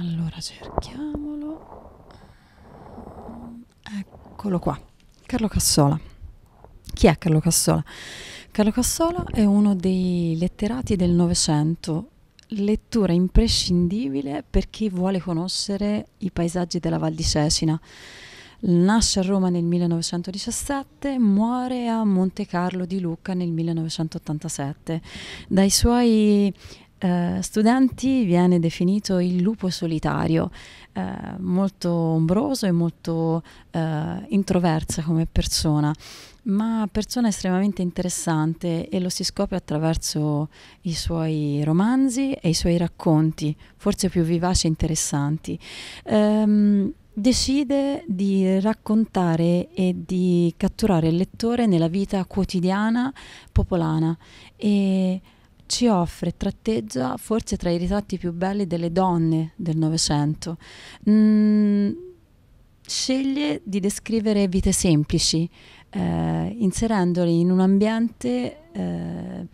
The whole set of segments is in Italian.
Allora cerchiamolo. Eccolo qua. Carlo Cassola. Chi è Carlo Cassola? Carlo Cassola è uno dei letterati del Novecento, lettura imprescindibile per chi vuole conoscere i paesaggi della Val di Cecina. Nasce a Roma nel 1917, muore a Monte Carlo di Lucca nel 1987. Dai suoi eh, studenti viene definito il lupo solitario, uh, molto ombroso e molto uh, introversa come persona, ma persona estremamente interessante e lo si scopre attraverso i suoi romanzi e i suoi racconti, forse più vivaci e interessanti. Um, decide di raccontare e di catturare il lettore nella vita quotidiana popolana e ci offre e tratteggia forse tra i ritratti più belli delle donne del Novecento. Mm, sceglie di descrivere vite semplici, eh, inserendole in un ambiente eh,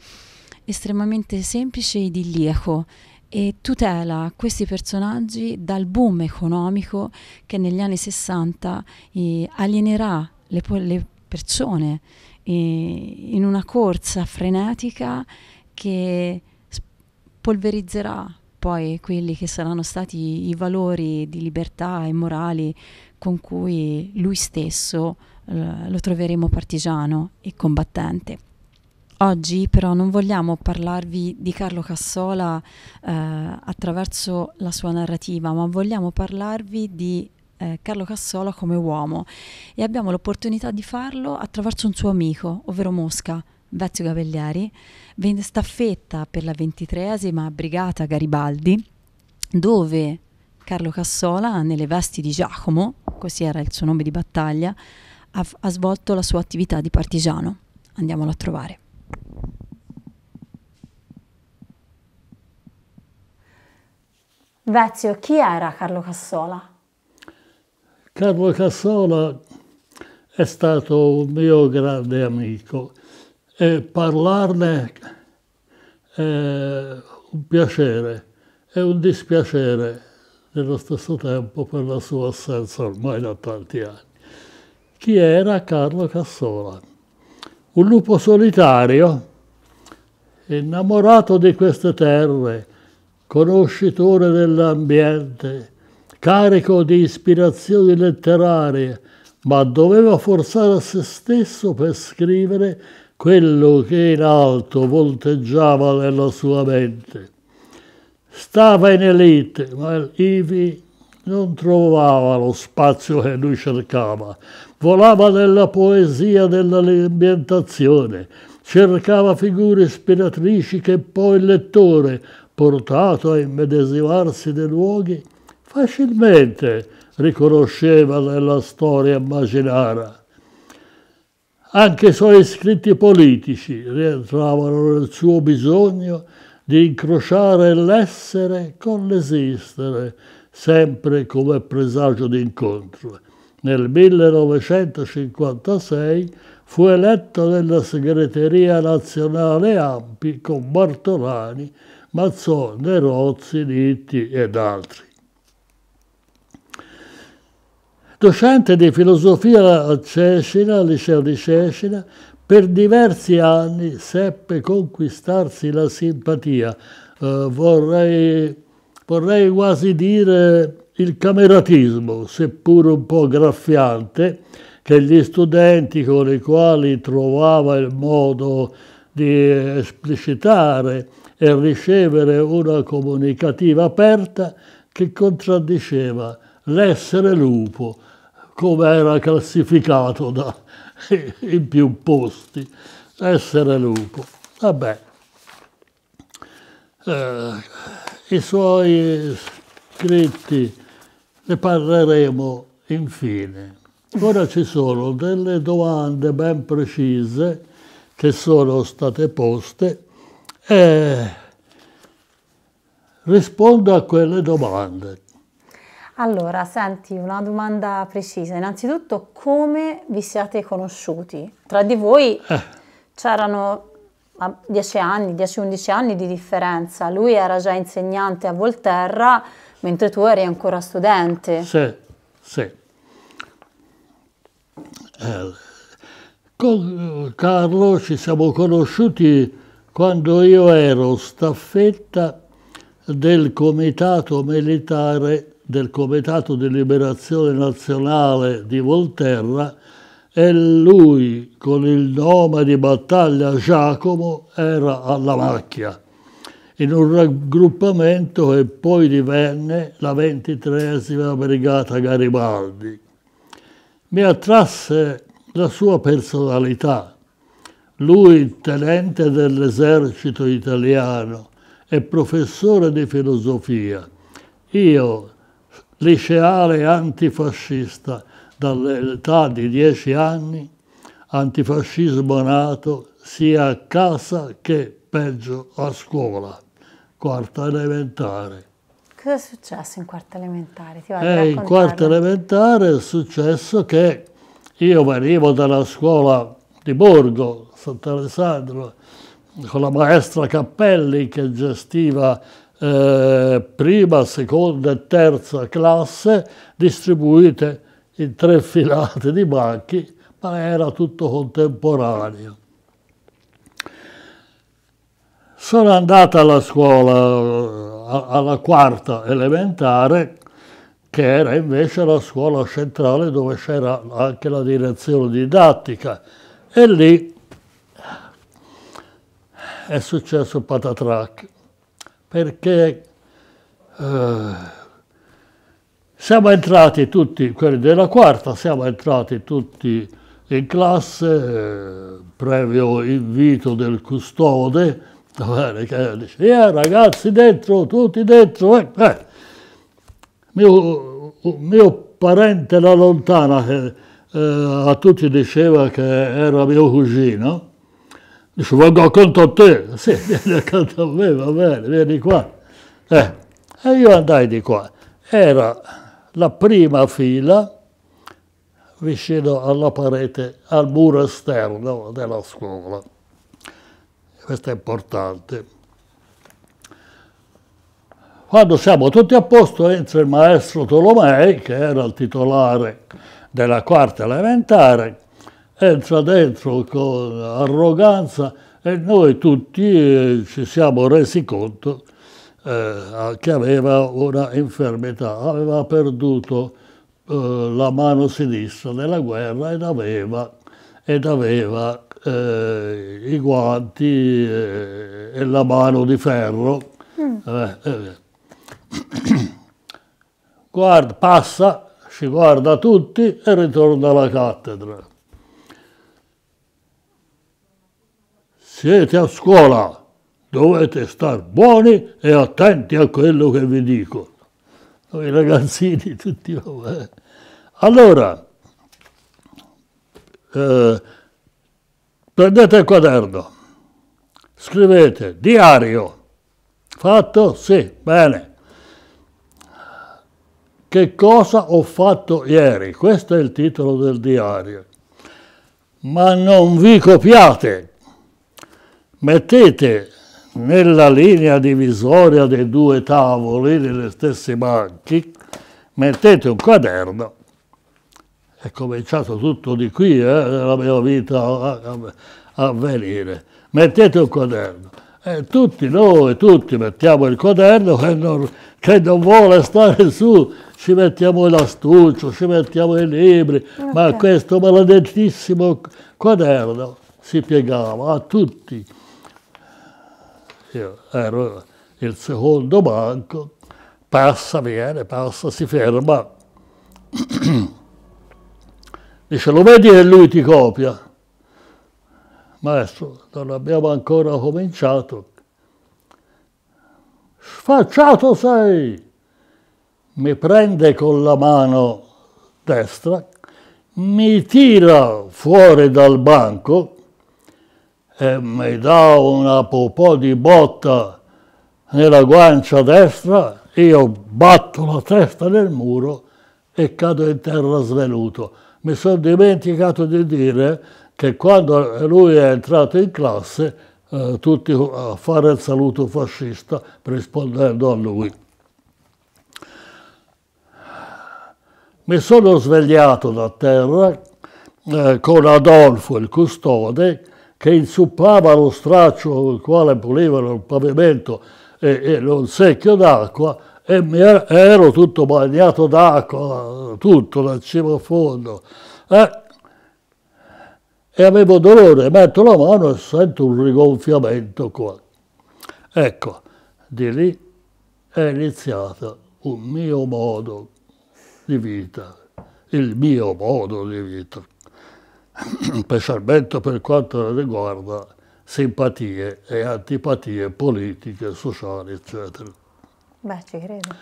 estremamente semplice e idilliaco e tutela questi personaggi dal boom economico che negli anni 60 eh, alienerà le, le persone eh, in una corsa frenetica che polverizzerà poi quelli che saranno stati i valori di libertà e morali con cui lui stesso lo troveremo partigiano e combattente. Oggi però non vogliamo parlarvi di Carlo Cassola eh, attraverso la sua narrativa, ma vogliamo parlarvi di eh, Carlo Cassola come uomo e abbiamo l'opportunità di farlo attraverso un suo amico, ovvero Mosca, Vezio Gabellieri, venne staffetta per la ventitreesima Brigata Garibaldi, dove Carlo Cassola, nelle vesti di Giacomo, così era il suo nome di battaglia, ha, ha svolto la sua attività di partigiano. Andiamolo a trovare. Vezio, chi era Carlo Cassola? Carlo Cassola è stato un mio grande amico e parlarne è un piacere e un dispiacere nello stesso tempo per la sua assenza ormai da tanti anni. Chi era Carlo Cassola? Un lupo solitario, innamorato di queste terre, conoscitore dell'ambiente, carico di ispirazioni letterarie, ma doveva forzare a se stesso per scrivere quello che in alto volteggiava nella sua mente. Stava in elite, ma Ivi non trovava lo spazio che lui cercava. Volava nella poesia dell'ambientazione, cercava figure ispiratrici che poi il lettore, portato a immedesimarsi dei luoghi, facilmente riconosceva nella storia immaginaria. Anche i suoi scritti politici rientravano nel suo bisogno di incrociare l'essere con l'esistere, sempre come presagio d'incontro. Nel 1956 fu eletto nella segreteria nazionale Ampi con Bartolani, Mazzone, Rozzi, Nitti ed altri. Docente di filosofia a Cecina, al liceo di Cecina, per diversi anni seppe conquistarsi la simpatia, eh, vorrei, vorrei quasi dire il cameratismo, seppur un po' graffiante, che gli studenti con i quali trovava il modo di esplicitare e ricevere una comunicativa aperta che contraddiceva l'essere lupo, come era classificato da, in più posti, essere lupo. Vabbè, eh, i suoi scritti ne parleremo infine. Ora ci sono delle domande ben precise che sono state poste e rispondo a quelle domande. Allora, senti, una domanda precisa. Innanzitutto, come vi siete conosciuti? Tra di voi eh. c'erano 10 anni, 10-11 anni di differenza. Lui era già insegnante a Volterra, mentre tu eri ancora studente. Sì, sì. Eh, con eh, Carlo ci siamo conosciuti quando io ero staffetta del comitato militare del Comitato di Liberazione Nazionale di Volterra e lui con il nome di battaglia Giacomo era alla macchia in un raggruppamento che poi divenne la 23 Brigata Garibaldi. Mi attrasse la sua personalità, lui tenente dell'esercito italiano e professore di filosofia, io liceale antifascista dall'età di dieci anni, antifascismo nato sia a casa che, peggio, a scuola, quarta elementare. Cosa è successo in quarta elementare? Eh, in quarta elementare è successo che io venivo dalla scuola di Borgo, Sant'Alessandro, con la maestra Cappelli che gestiva eh, prima, seconda e terza classe distribuite in tre filate di banchi, ma era tutto contemporaneo. Sono andata alla scuola, eh, alla quarta elementare, che era invece la scuola centrale dove c'era anche la direzione didattica, e lì è successo patatrac perché eh, siamo entrati tutti, quelli della quarta, siamo entrati tutti in classe, eh, previo invito del custode, che dice, eh, ragazzi dentro, tutti dentro, eh, eh. Mio, mio parente la lontana che eh, eh, a tutti diceva che era mio cugino, Dice, vado accanto a te. Sì, vieni accanto a me, va bene, vieni qua. Eh, e io andai di qua. Era la prima fila vicino alla parete, al muro esterno della scuola. Questo è importante. Quando siamo tutti a posto entra il maestro Tolomei, che era il titolare della quarta elementare, entra dentro con arroganza e noi tutti eh, ci siamo resi conto eh, che aveva una infermità, aveva perduto eh, la mano sinistra nella guerra ed aveva, ed aveva eh, i guanti eh, e la mano di ferro. Mm. Eh, guarda, passa, ci guarda tutti e ritorna alla cattedra. siete a scuola, dovete star buoni e attenti a quello che vi dico. Noi ragazzini tutti... Vabbè. Allora, eh, prendete il quaderno, scrivete diario. Fatto? Sì, bene. Che cosa ho fatto ieri? Questo è il titolo del diario. Ma non vi copiate mettete nella linea divisoria dei due tavoli, delle stesse banchi, mettete un quaderno, è cominciato tutto di qui, eh, la mia vita a, a venire, mettete un quaderno. E tutti noi, tutti mettiamo il quaderno che non, che non vuole stare su, ci mettiamo l'astuccio, ci mettiamo i libri, okay. ma questo maledettissimo quaderno si piegava a tutti io ero il secondo banco, passa, viene, passa, si ferma. Dice, lo vedi che lui ti copia? Maestro, non abbiamo ancora cominciato. Sfacciato sei! Mi prende con la mano destra, mi tira fuori dal banco, e mi dà una popò di botta nella guancia destra, io batto la testa nel muro e cado in terra svenuto. Mi sono dimenticato di dire che quando lui è entrato in classe eh, tutti a fare il saluto fascista rispondendo a lui. Mi sono svegliato da terra eh, con Adolfo il custode che inzuppava lo straccio con il quale pulivano il pavimento e, e un secchio d'acqua e mi ero, ero tutto bagnato d'acqua, tutto dal cima a fondo. Eh, e avevo dolore, metto la mano e sento un rigonfiamento qua. Ecco, di lì è iniziato un mio modo di vita, il mio modo di vita specialmente per quanto riguarda simpatie e antipatie politiche, sociali, eccetera. Beh, ci credo.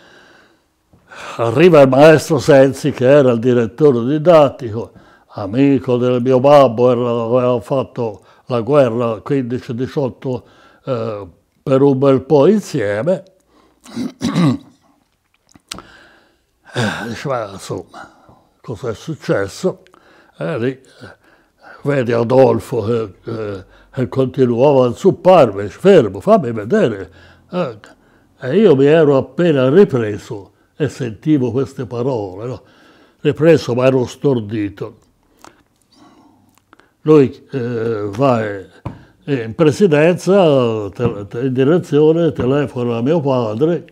Arriva il maestro Sensi, che era il direttore didattico, amico del mio babbo, era, aveva fatto la guerra 15-18 eh, per un bel po' insieme. eh, diceva, insomma, cosa è successo? E eh, lì eh, vedi Adolfo che, che, che continuava a zupparmi, fermo, fammi vedere. Eh, e io mi ero appena ripreso e sentivo queste parole, no? ripreso ma ero stordito. Lui eh, va eh, in presidenza, te, te, in direzione, telefona a mio padre,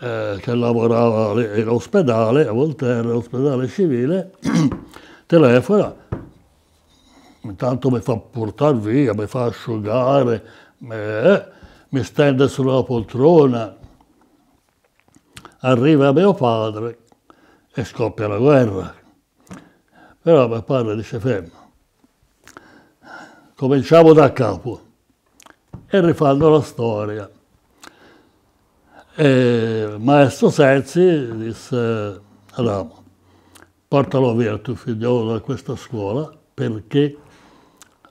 eh, che lavorava in ospedale, a Volterra, ospedale civile, telefona, intanto mi fa portare via, mi fa asciugare, eh, mi stende sulla poltrona. Arriva mio padre e scoppia la guerra. Però mio padre dice fermo, cominciamo da capo e rifanno la storia. E maestro Sensi disse Adamo, portalo via tuo figliolo da questa scuola perché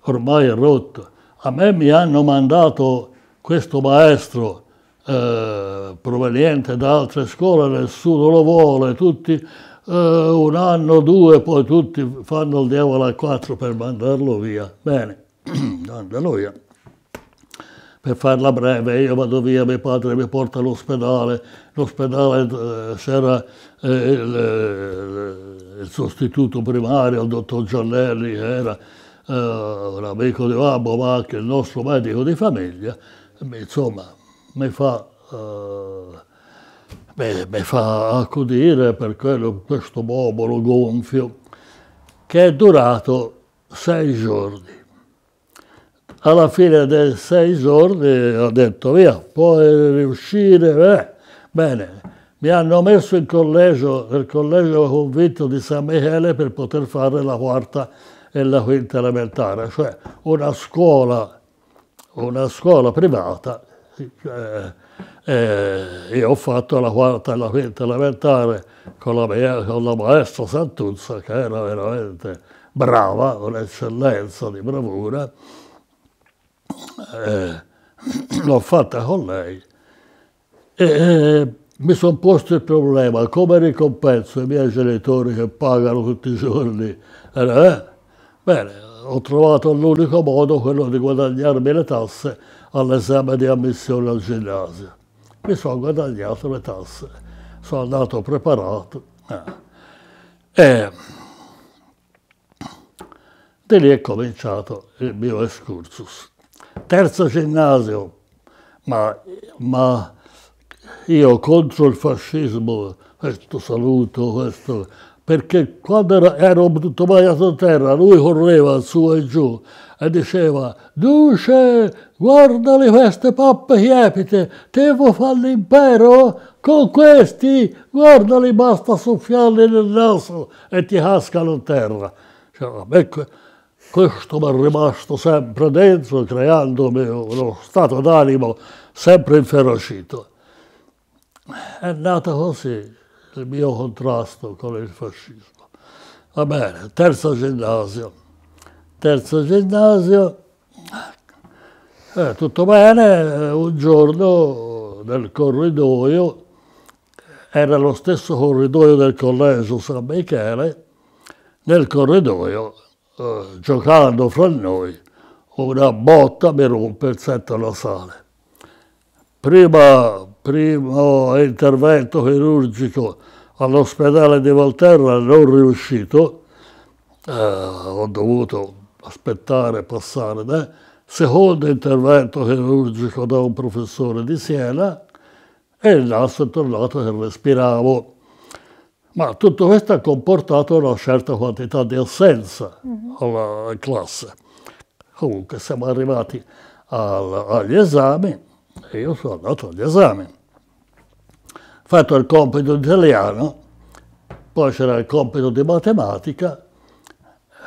ormai è rotto. A me mi hanno mandato questo maestro eh, proveniente da altre scuole, nessuno lo vuole, tutti eh, un anno, due, poi tutti fanno il diavolo a quattro per mandarlo via. Bene, andalo via. Per farla breve, io vado via, mio padre mi porta all'ospedale, l'ospedale eh, c'era eh, il, eh, il, sostituto primario, il dottor Giannelli, era eh, l'amico di Babbo, ma anche il nostro medico di famiglia, insomma, mi fa, eh, mi, fa accudire per quello, questo bobolo gonfio, che è durato sei giorni. Alla fine dei sei giorni ho detto via, puoi riuscire, beh, bene, mi hanno messo in collegio, nel collegio convinto di San Michele per poter fare la quarta la quinta elementare, cioè una scuola, una scuola privata. Eh, eh, io ho fatto la quarta e la quinta elementare con la, mia, con la maestra Santuzza, che era veramente brava, un'eccellenza di bravura. Eh, l'ho fatta con lei. E, eh, mi sono posto il problema, come ricompenso i miei genitori che pagano tutti i giorni? Eh, eh Bene, ho trovato l'unico modo quello di guadagnarmi le tasse all'esame di ammissione al ginnasio. Mi sono guadagnato le tasse, sono andato preparato. E eh. eh. di lì è cominciato il mio excursus. Terzo ginnasio, ma, ma io contro il fascismo, questo saluto, questo perché quando ero tovagliato a terra lui correva su e giù e diceva «Duce, guarda le feste pappe chiepite, te vuoi fare l'impero? Con questi, guardali, basta soffiarli nel naso e ti cascano in terra». Cioè, questo mi è rimasto sempre dentro, creandomi uno stato d'animo sempre inferocito. È nata così il mio contrasto con il fascismo. Va bene, terzo ginnasio. Terzo ginnasio, eh, tutto bene, eh, un giorno nel corridoio, era lo stesso corridoio del collegio San Michele, nel corridoio, eh, giocando fra noi, una botta mi rompe il setto nasale. Prima primo intervento chirurgico all'ospedale di Volterra non riuscito, eh, ho dovuto aspettare, passare, né? secondo intervento chirurgico da un professore di Siena e il naso è tornato che respiravo. Ma tutto questo ha comportato una certa quantità di assenza mm-hmm. alla classe. Comunque siamo arrivati al, agli esami e io sono andato agli esami. Fatto il compito italiano, poi c'era il compito di matematica,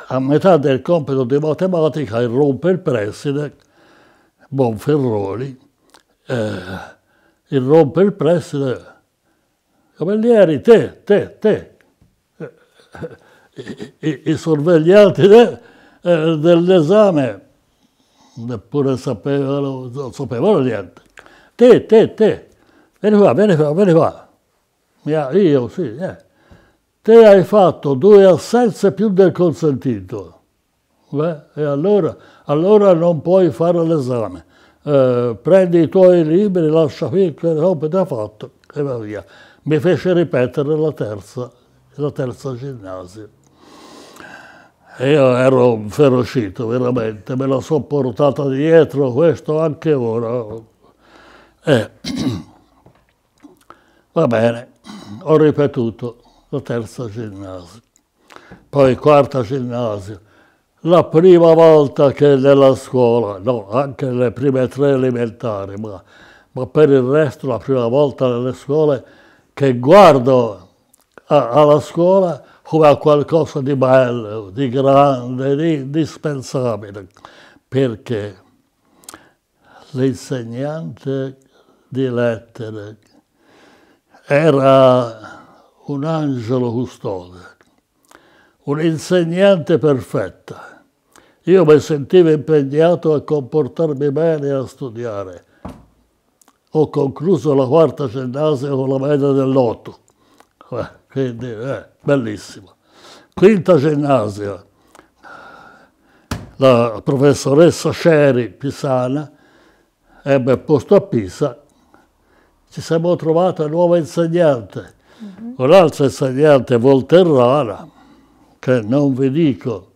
a metà del compito di matematica irrompe il preside Bonferroli, eh, irrompe il preside, Cavalieri, te, te, te, eh, i, i, i sorvegliati de, eh, dell'esame neppure sapevano, non sapevano niente tee, tee, tee. Vieni qua, vieni qua, vieni qua. Mia, io, sì, eh. Te hai fatto due assenze più del consentito. Beh, e allora, allora non puoi fare l'esame. Eh, prendi i tuoi libri, lascia qui quelle robe ha fatto e va via. Mi fece ripetere la terza, la terza ginnasio. io ero ferocito, veramente, me la sono portata dietro, questo anche ora. Eh, va bene, ho ripetuto la terza ginnasio, poi quarta ginnasio. La prima volta che nella scuola, no, anche le prime tre elementari, ma, ma per il resto la prima volta nelle scuole che guardo a, alla scuola come a qualcosa di bello, di grande, di indispensabile, perché l'insegnante di lettere. Era un angelo custode, un'insegnante perfetta. Io mi sentivo impegnato a comportarmi bene e a studiare. Ho concluso la quarta ginnasia con la media dell'otto, eh, quindi eh, bellissimo. Quinta ginnasia. la professoressa Sheri Pisana ebbe posto a Pisa ci siamo trovati una nuova insegnante, mm-hmm. un'altra insegnante volterrana, che non vi dico,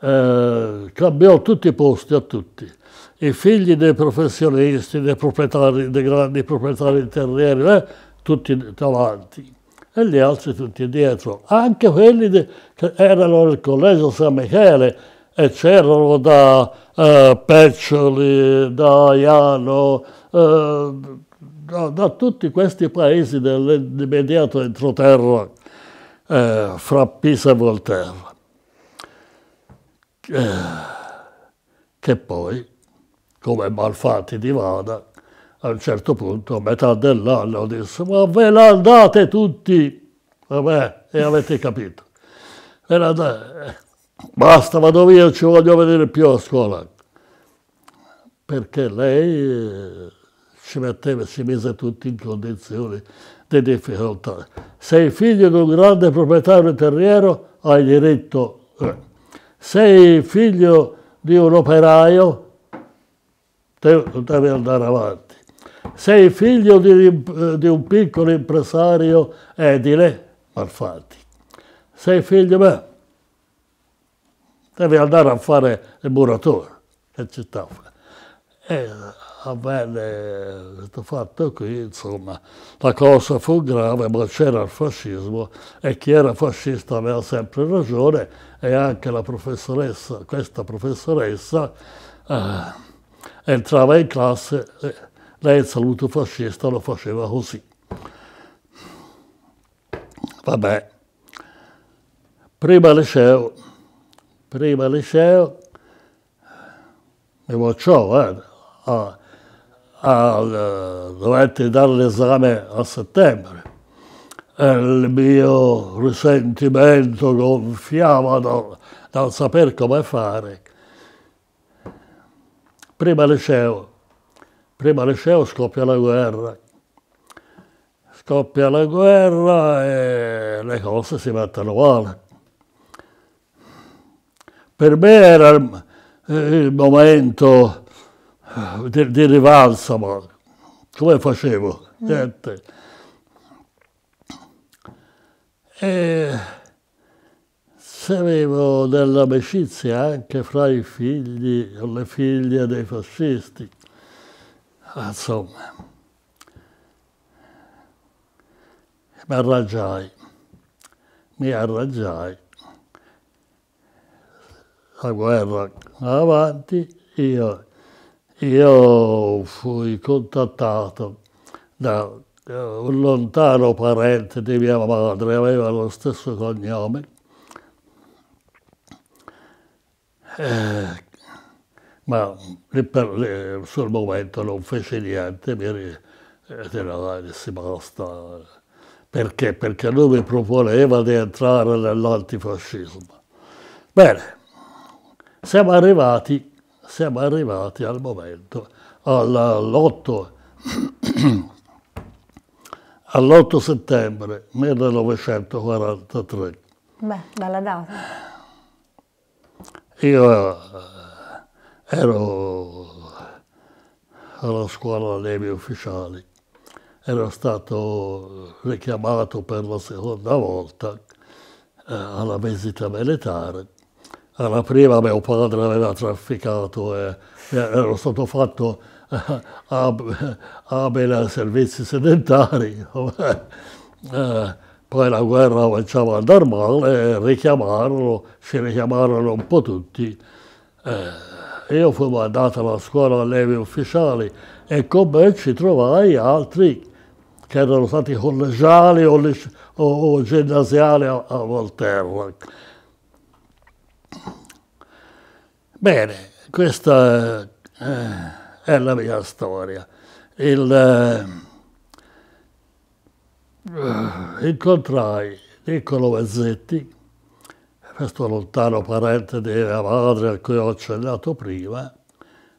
eh, cambiò tutti i posti a tutti. I figli dei professionisti, dei proprietari, dei grandi proprietari terrieri, eh, tutti davanti e gli altri tutti dietro. Anche quelli de, che erano nel collegio San Michele e c'erano da eh, Peccioli, da Iano, eh, da, da tutti questi paesi dell'immediato entroterra eh, fra Pisa e Volterra, eh, che poi, come malfatti di Vada, a un certo punto, a metà dell'anno, disse, ma ve la andate tutti! Vabbè, e avete capito. Ve eh, Basta, vado via, non ci voglio venire più a scuola. Perché lei eh, si metteva e si mise tutti in condizioni di difficoltà. Sei figlio di un grande proprietario terriero, hai diritto. Eh. Sei figlio di un operaio, devi andare avanti. Sei figlio di, eh, di un piccolo impresario edile, malfatti. Sei figlio me, devi andare a fare il muratore. Che città fa? Eh, e avvenne ah, questo fatto qui, insomma, la cosa fu grave, ma c'era il fascismo e chi era fascista aveva sempre ragione e anche la professoressa, questa professoressa eh, entrava in classe, e lei il saluto fascista lo faceva così. Vabbè, prima liceo, prima liceo, mi bocciò, eh, a, ah, al, eh, dovetti dare l'esame a settembre e il mio risentimento gonfiava dal, dal saper come fare. Prima liceo, prima liceo scoppia la guerra, scoppia la guerra e le cose si mettono male. Per me era il momento di, di rivalsa, ma come facevo? Mm. Niente. E se avevo dell'amicizia anche fra i figli o le figlie dei fascisti, ah, insomma, mi arrangiai, mi arrangiai. La guerra avanti, io io fui contattato da eh, un lontano parente di mia madre, aveva lo stesso cognome, eh, ma lì per sul momento non fece niente, mi rinnovassi eh, basta. Perché? Perché lui mi proponeva di entrare nell'antifascismo. Bene, siamo arrivati siamo arrivati al momento, all'8 all settembre 1943. Beh, bella data. Io eh, ero alla scuola Levi Ufficiali, ero stato richiamato per la seconda volta eh, alla visita militare alla eh, prima mio padre aveva trafficato e ero stato fatto eh, abile ai servizi sedentari. Eh, poi la guerra cominciava a andare male, richiamarono, si richiamarono un po' tutti. io fui mandato alla scuola allievi ufficiali e con me ci trovai altri che erano stati collegiali o, o, o ginnasiali a, a Volterra Bene, questa eh, è la mia storia. Il, eh, incontrai Niccolo Vezzetti, questo lontano parente di mia madre a cui ho accennato prima,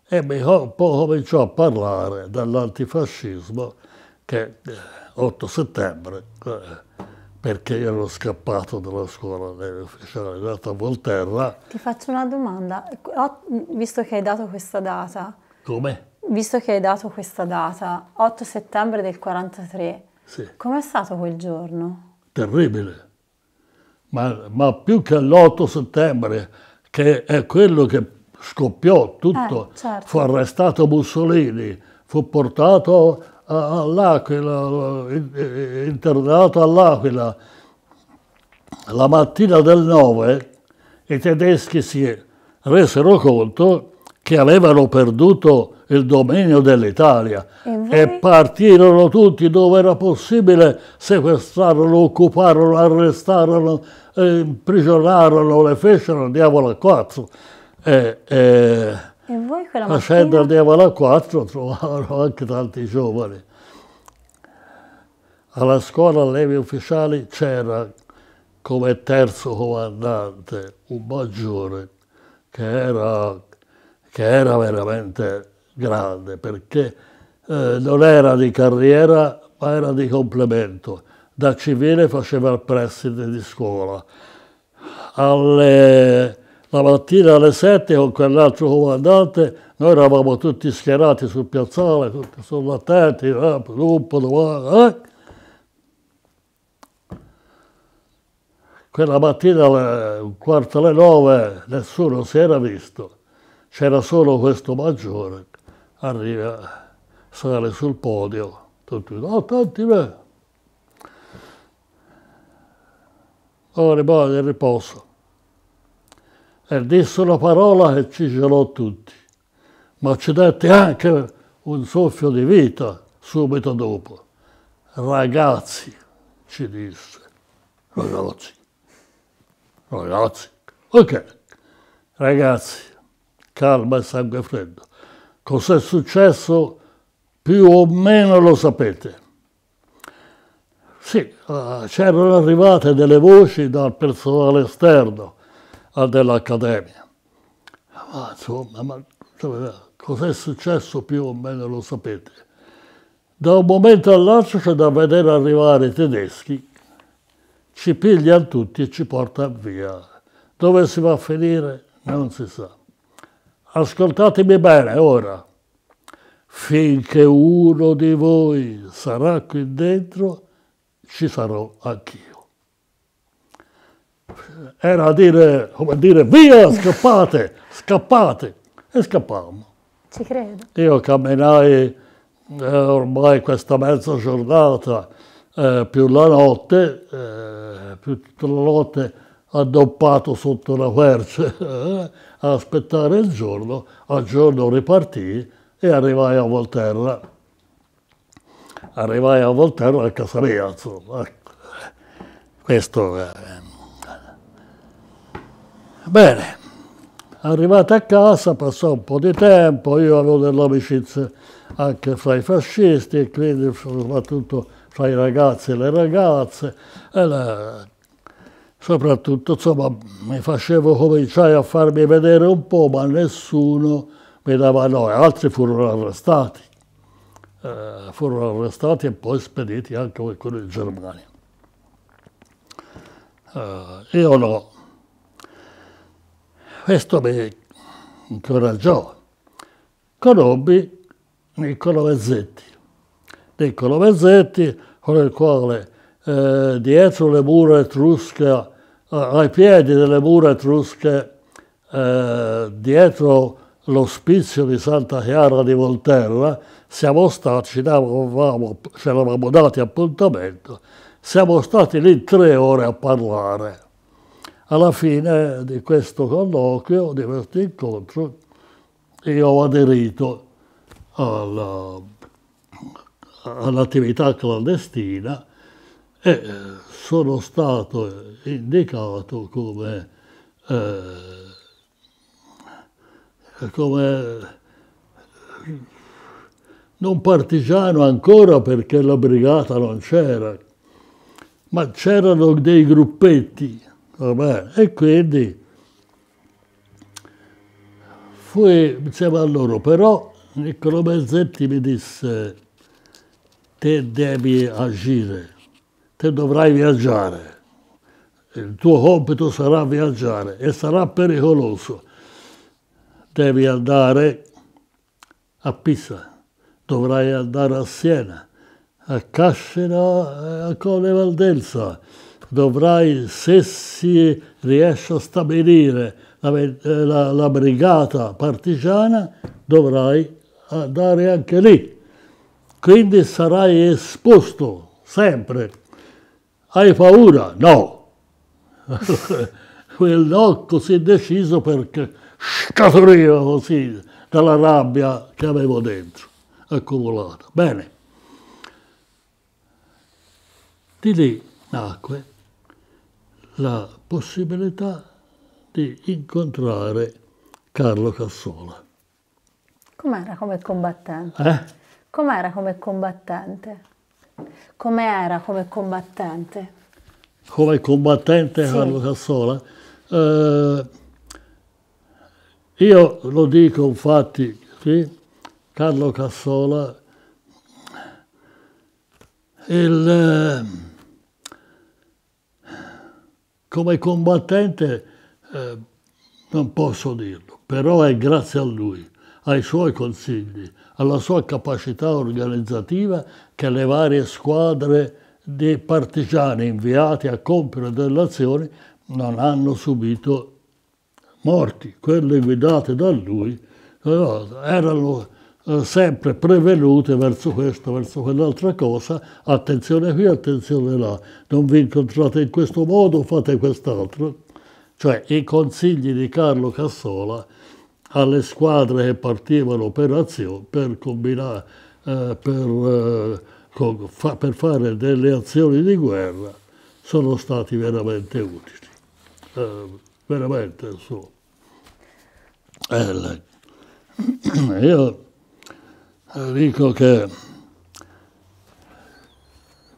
e mi cominciò a parlare dell'antifascismo che 8 eh, settembre eh, perché ero scappato dalla scuola eh, che era arrivata a Volterra. Ti faccio una domanda, visto che hai dato questa data. Come? Visto che hai dato questa data, 8 settembre del 43, sì. com'è stato quel giorno? Terribile, ma, ma più che l'8 settembre, che è quello che scoppiò tutto, eh, certo. fu arrestato Mussolini, fu portato all'Aquila, internato all'Aquila. La mattina del 9 i tedeschi si resero conto che avevano perduto il dominio dell'Italia e, e, partirono tutti dove era possibile, sequestrarono, occuparono, arrestarono, eh, imprigionarono, le fecero, diavolo a quattro. Eh, eh, e voi quella mattina? A Sembra andiamo alla 4, trovavano anche tanti giovani. Alla scuola allievi ufficiali c'era come terzo comandante un maggiore che era, che era veramente grande perché eh, non era di carriera ma era di complemento. Da civile faceva il preside di scuola. Alle la mattina alle 7 con quell'altro comandante noi eravamo tutti schierati sul piazzale, tutti sollattenti, eh, gruppo, domani, eh. Quella mattina alle un quarto alle 9 nessuno si era visto, c'era solo questo maggiore, arriva, sale sul podio, tutti, oh tanti me. Eh". Ora rimane in riposo e disse una parola e ci gelò tutti, ma ci dette anche un soffio di vita subito dopo. Ragazzi, ci disse, ragazzi, ragazzi, ok, ragazzi, calma e sangue freddo. Cos'è successo? Più o meno lo sapete. Sì, eh, c'erano arrivate delle voci dal personale esterno, dell'Accademia. Ma insomma, ma, cos'è successo più o meno lo sapete. Da un momento all'altro c'è da vedere arrivare i tedeschi, ci pigliano tutti e ci portano via. Dove si va a finire non si sa. Ascoltatemi bene ora. Finché uno di voi sarà qui dentro, ci sarò anch'io era a dire, come dire, via, scappate, scappate. E scappavamo. Ci credo. Io camminai eh, ormai questa mezza giornata, eh, più la notte, eh, più tutta la notte addoppato sotto la quercia eh, a aspettare il giorno. Al giorno ripartii e arrivai a Volterra. Arrivai a Volterra a casa mia, insomma. Questo è... Bene, arrivata a casa passò un po' di tempo, io avevo delle amicizie anche fra i fascisti e quindi soprattutto fra i ragazzi e le ragazze. E la... soprattutto, insomma, mi facevo, cominciare a farmi vedere un po', ma nessuno mi dava noia. Altri furono arrestati, eh, furono arrestati e poi spediti anche qualcuno in Germania. Eh, io no, questo mi incoraggiò. Conobbi Niccolo Vezzetti. Niccolo Vezzetti con il quale eh, dietro le mura etrusche, eh, ai piedi delle mura etrusche, eh, dietro l'ospizio di Santa Chiara di Volterra, siamo stati, ci eravamo dati appuntamento, siamo stati lì tre ore a parlare alla fine di questo colloquio, di questo incontro, io ho aderito all'attività clandestina e eh, sono stato indicato come, eh, come non partigiano ancora perché la brigata non c'era, ma c'erano dei gruppetti Ormai. E quindi fui, insieme a loro, però Niccolo Mezzetti mi disse te devi agire, te dovrai viaggiare, il tuo compito sarà viaggiare e sarà pericoloso. Devi andare a Pisa, dovrai andare a Siena, a Cascina, a eh, Cone Valdelsa, dovrai, se si riesce a stabilire la, eh, la, la brigata partigiana, dovrai eh, andare anche lì. Quindi sarai esposto sempre. Hai paura? No. Quel no così deciso perché scaturiva così dalla rabbia che avevo dentro, accumulata. Bene. Di lì nacque la possibilità di incontrare Carlo Cassola. Com'era come combattente? Eh? Com'era come combattente? Com'era come combattente? Come combattente sì. Carlo Cassola? Eh, io lo dico infatti, sì, Carlo Cassola, il... Eh, come combattente eh, non posso dirlo, però è grazie a lui, ai suoi consigli, alla sua capacità organizzativa che le varie squadre di partigiani inviati a compiere delle azioni non hanno subito morti. Quelle guidate da lui eh, erano eh, sempre prevenute verso questo, verso quell'altra cosa, attenzione qui, attenzione là, non vi incontrate in questo modo, fate quest'altro. Cioè i consigli di Carlo Cassola alle squadre che partivano per azione, per combinare, eh, per, eh, con, fa, per fare delle azioni di guerra, sono stati veramente utili. Eh, veramente, insomma. Eh, io eh, dico che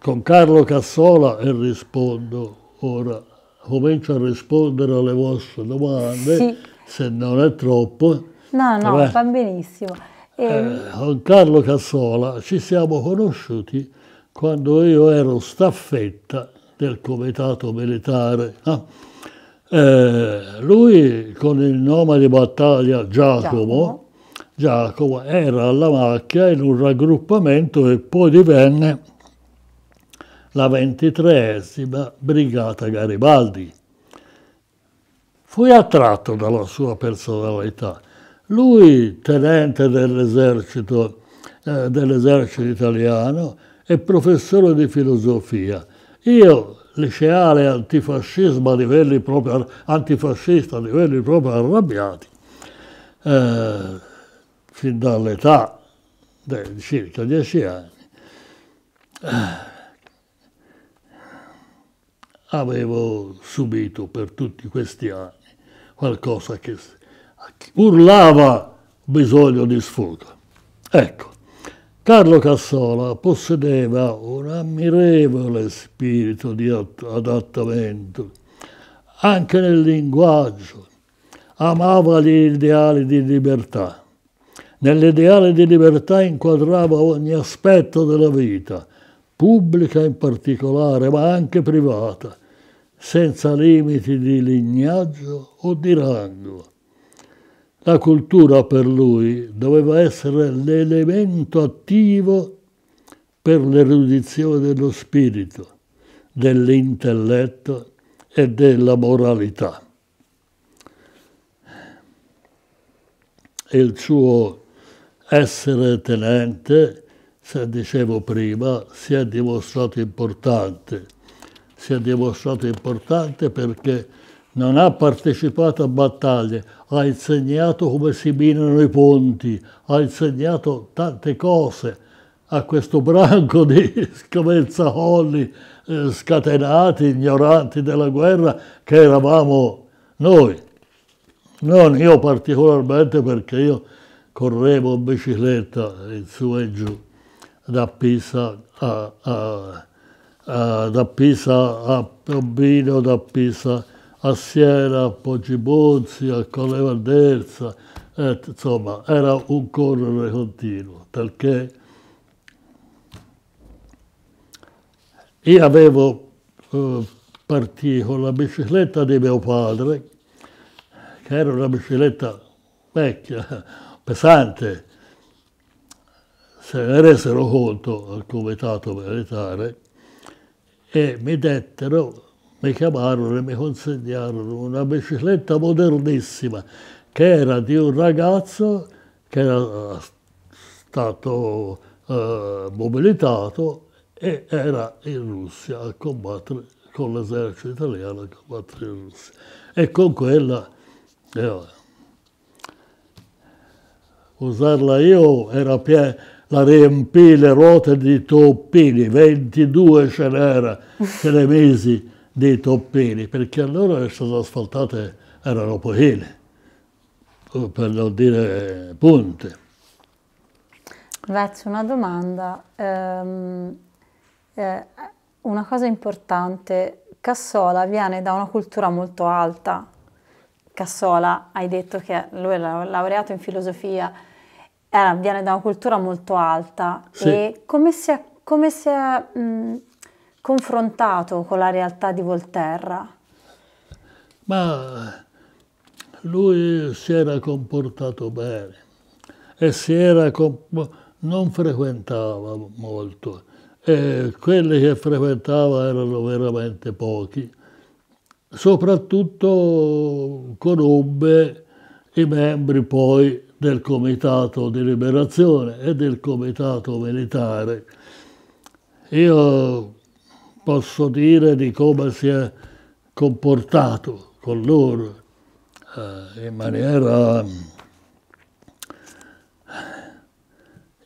con Carlo Cassola e rispondo ora, comincio a rispondere alle vostre domande, sì. se non è troppo. No, no, va benissimo. E... Eh, ehm, con Carlo Cassola ci siamo conosciuti quando io ero staffetta del comitato militare. No? Eh, lui con il nome di battaglia Giacomo. Giacomo Giacomo era alla macchia in un raggruppamento che poi divenne la 23esima Brigata Garibaldi. Fui attratto dalla sua personalità. Lui, tenente dell'esercito, eh, dell'esercito italiano e professore di filosofia. Io, liceale antifascismo a livelli proprio, antifascista a livelli proprio arrabbiati, eh, fin dall'età di circa dieci anni, eh, avevo subito per tutti questi anni qualcosa che urlava bisogno di sfogo. Ecco, Carlo Cassola possedeva un ammirevole spirito di adattamento, anche nel linguaggio, amava gli ideali di libertà Nell'ideale di libertà inquadrava ogni aspetto della vita, pubblica in particolare, ma anche privata, senza limiti di lignaggio o di rango. La cultura per lui doveva essere l'elemento attivo per l'erudizione dello spirito, dell'intelletto e della moralità. E il suo essere tenente, se dicevo prima, si è dimostrato importante. Si è dimostrato importante perché non ha partecipato a battaglie, ha insegnato come si minano i ponti, ha insegnato tante cose a questo branco di scavezzacolli eh, scatenati, ignoranti della guerra che eravamo noi. Non io particolarmente perché io correvo a bicicletta in su e giù da Pisa a, a, a, da Pisa a Piombino, da Pisa a Siena, a Poggibonzi, a Colle Valderza, eh, insomma era un correre continuo perché io avevo eh, partito con la bicicletta di mio padre che era una bicicletta vecchia pesante. Se ne resero conto al comitato militare e mi dettero, mi chiamarono e mi consegnarono una bicicletta modernissima che era di un ragazzo che era eh, stato eh, mobilitato e era in Russia a combattere con l'esercito italiano a combattere in Russia. E con quella... Eh, usarla io era pie- la riempì le ruote di toppini, 22 ce n'era, ce ne misi dei toppini, perché allora le strade asfaltate erano pochine, per non dire punte. Grazie, una domanda. Um, eh, una cosa importante, Cassola viene da una cultura molto alta, Cassola hai detto che lui era laureato in filosofia, era, viene da una cultura molto alta sì. e come si è, come si è mh, confrontato con la realtà di Volterra? Ma lui si era comportato bene e si era boh, non frequentava molto e quelli che frequentava erano veramente pochi soprattutto conobbe i membri poi del Comitato di Liberazione e del Comitato Militare. Io posso dire di come si è comportato con loro eh, in maniera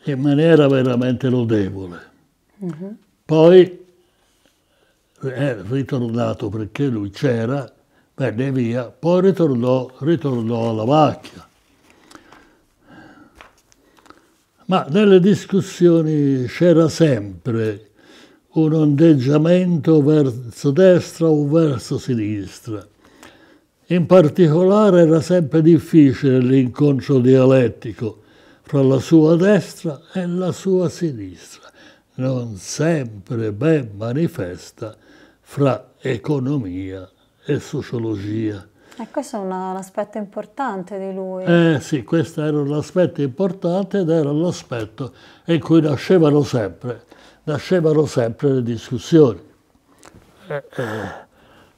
in maniera veramente lodevole. Uh mm-hmm. -huh. Poi è eh, ritornato perché lui c'era, venne via, poi ritornò, ritornò alla macchia. Ma nelle discussioni c'era sempre un ondeggiamento verso destra o verso sinistra. In particolare era sempre difficile l'incontro dialettico fra la sua destra e la sua sinistra, non sempre ben manifesta fra economia e sociologia. E eh, questo è un aspetto importante di lui. Eh sì, questo era l'aspetto importante ed era l'aspetto in cui nascevano sempre, nascevano sempre le discussioni. Eh, eh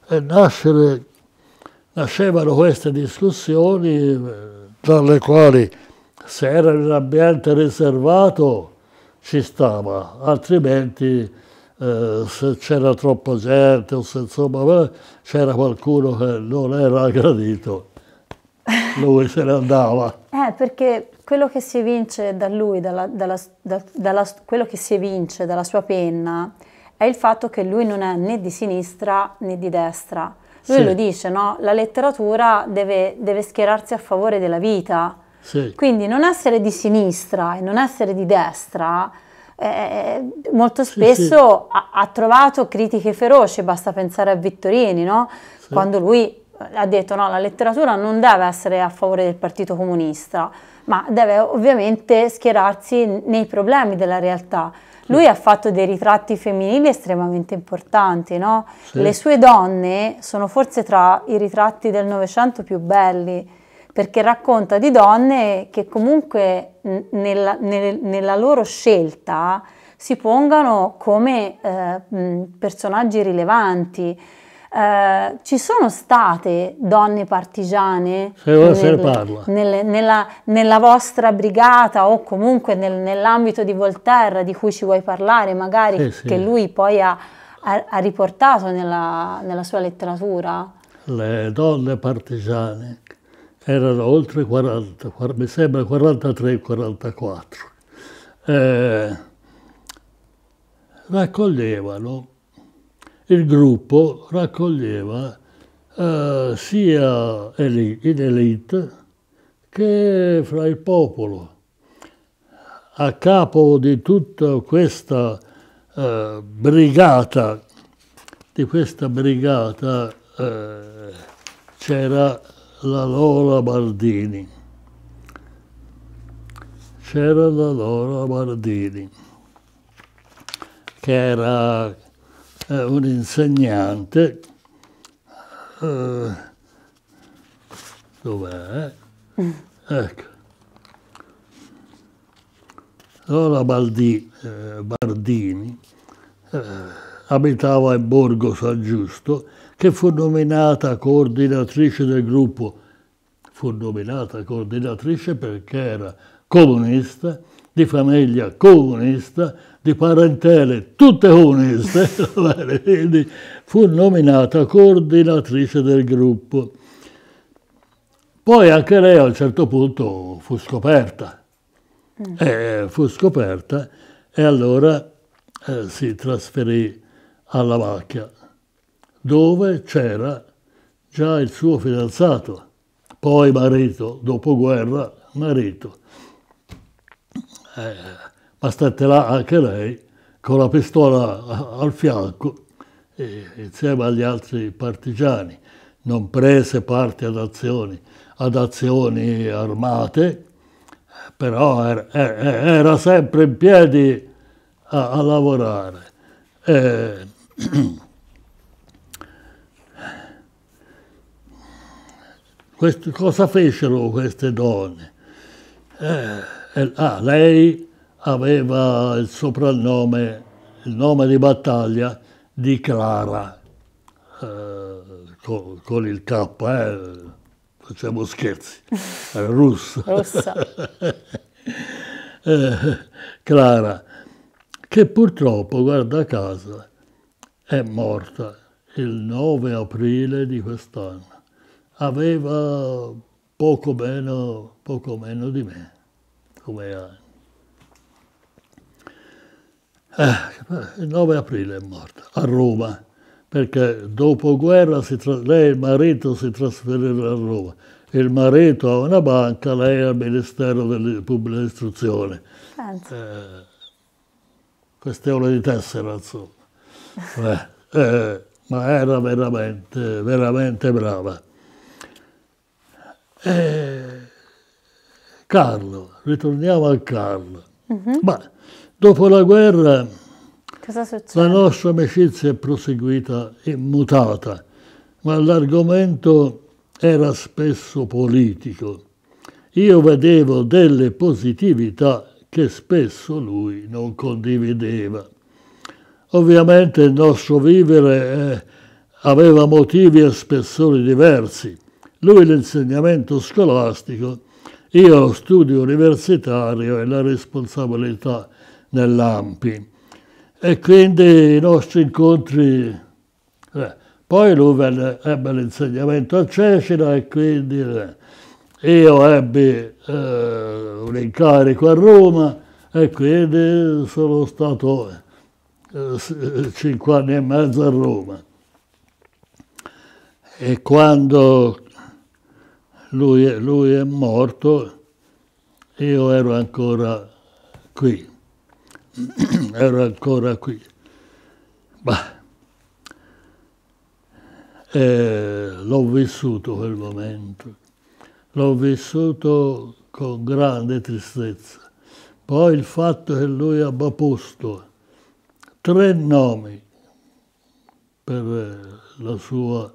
e nascere, nascevano queste discussioni dalle eh, quali se era in un ambiente riservato ci stava, altrimenti eh, se c'era troppa gente o se insomma c'era qualcuno che non era gradito, lui se ne andava. Eh, perché quello che si evince da lui, dalla, dalla, da, dalla, quello che si evince dalla sua penna, è il fatto che lui non è né di sinistra né di destra. Lui sì. lo dice, no? La letteratura deve, deve schierarsi a favore della vita. Sì. Quindi non essere di sinistra e non essere di destra eh, molto spesso sì, sì. Ha, ha, trovato critiche feroci, basta pensare a Vittorini, no? sì. quando lui eh, ha detto no, la letteratura non deve essere a favore del Partito Comunista, ma deve ovviamente schierarsi nei problemi della realtà. Lui ha fatto dei ritratti femminili estremamente importanti, no? Le sue donne sono forse tra i ritratti del Novecento più belli perché racconta di donne che comunque nella, nel, nella loro scelta si pongano come eh, personaggi rilevanti. Eh, ci sono state donne partigiane nel, nel, nella, nella, vostra brigata o comunque nell'ambito di Voltaire di cui ci vuoi parlare, magari eh sì. che lui poi ha, ha, ha riportato nella, nella sua letteratura? Le donne partigiane erano oltre 40, mi sembra 43-44. Eh, raccoglievano, il gruppo raccoglieva eh, sia in elite che fra il popolo. A capo di tutta questa eh, brigata, di questa brigata eh, c'era la Lola Bardini. C'era la Lola Bardini, che era eh, un'insegnante. Eh, Dov'è? Mm. Ecco. Lola Baldi, eh, Bardini eh, abitava in Borgo San Giusto che fu nominata coordinatrice del gruppo. Fu nominata coordinatrice perché era comunista, di famiglia comunista, di parentele tutte comuniste, quindi fu nominata coordinatrice del gruppo. Poi anche lei a un certo punto fu scoperta, mm. eh, fu scoperta e allora eh, si trasferì alla macchia dove c'era già il suo fidanzato, poi marito, dopoguerra marito. Eh, ma stette là anche lei con la pistola al fianco eh, insieme agli altri partigiani. Non prese parte ad azioni, ad azioni armate, però era, er, er, era, sempre in piedi a, a lavorare. Eh, Questi, cosa fecero queste donne? Eh, eh, ah, lei aveva il soprannome, il nome di battaglia di Clara, eh, con, con, il K, eh, facciamo scherzi, era russa. russa. eh, Clara, che purtroppo, guarda caso, è morta il 9 aprile di quest'anno aveva poco meno, poco meno di me, come anni. Eh, il 9 aprile è morta a Roma, perché dopo dopoguerra lei e il marito si trasferirono a Roma. Il marito a una banca, lei al Ministero della Pubblica Istruzione. Eh, ore di tessera, insomma. Beh, eh, ma era veramente, veramente brava. Eh, Carlo, ritorniamo a Carlo. Mm-hmm. Ma dopo la guerra la nostra amicizia è proseguita e mutata, ma l'argomento era spesso politico. Io vedevo delle positività che spesso lui non condivideva. Ovviamente il nostro vivere eh, aveva motivi e spessori diversi lui l'insegnamento scolastico, io lo studio universitario e la responsabilità nell'AMPI. E quindi i nostri incontri... Eh, poi lui venne, ebbe l'insegnamento a Cecina e quindi eh, io ebbi eh, un incarico a Roma e quindi sono stato eh, cinque anni e mezzo a Roma. E quando lui, lui è morto, io ero ancora qui, ero ancora qui. Bah. Eh, l'ho vissuto quel momento, l'ho vissuto con grande tristezza. Poi il fatto che lui abbia posto tre nomi per eh, la sua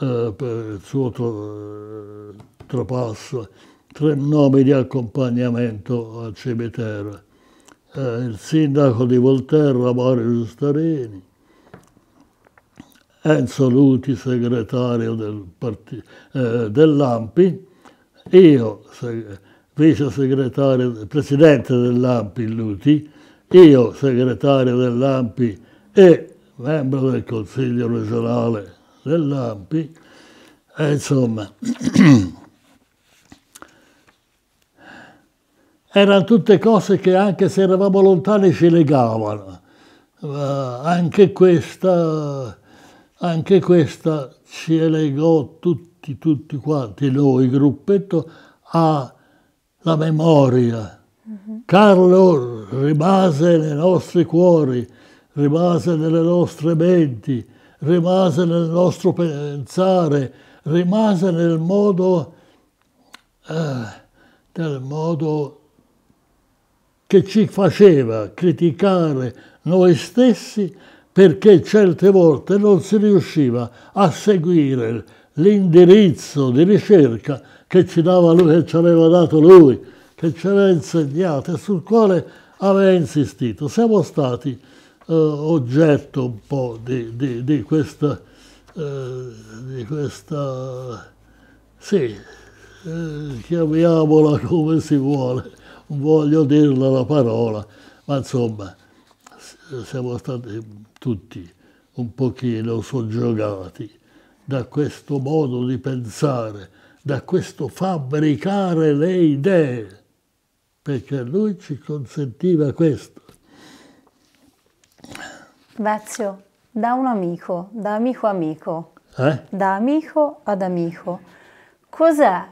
eh, per il suo trapasso, tre nomi di accompagnamento al cimitero. Eh, il sindaco di Volterra Mario Giustarini, Enzo Luti, segretario del eh, dell'AMPI, io, se, vice segretario, presidente dell'AMPI Luti, io segretario dell'AMPI e membro del Consiglio regionale dell'AMPI, e insomma, erano tutte cose che anche se eravamo lontani ci legavano. Uh, anche, questa, anche questa ci legò tutti, tutti quanti noi, gruppetto, alla memoria. Uh mhm. -huh. Carlo rimase nei nostri cuori, rimase nelle nostre menti, rimase nel nostro pensare, rimase nel modo, eh, nel modo che ci faceva criticare noi stessi perché certe volte non si riusciva a seguire l'indirizzo di ricerca che ci, dava lui, che ci aveva dato lui, che ci aveva insegnato e sul quale aveva insistito. Siamo stati eh, oggetto un po' di, di, di questa, eh, di questa, sì, eh, chiamiamola come si vuole, non voglio dirla la parola, ma insomma siamo stati tutti un pochino soggiogati da questo modo di pensare, da questo fabbricare le idee, perché lui ci consentiva questo. Vezio, da un amico, da amico amico, eh? da amico ad amico, cos'è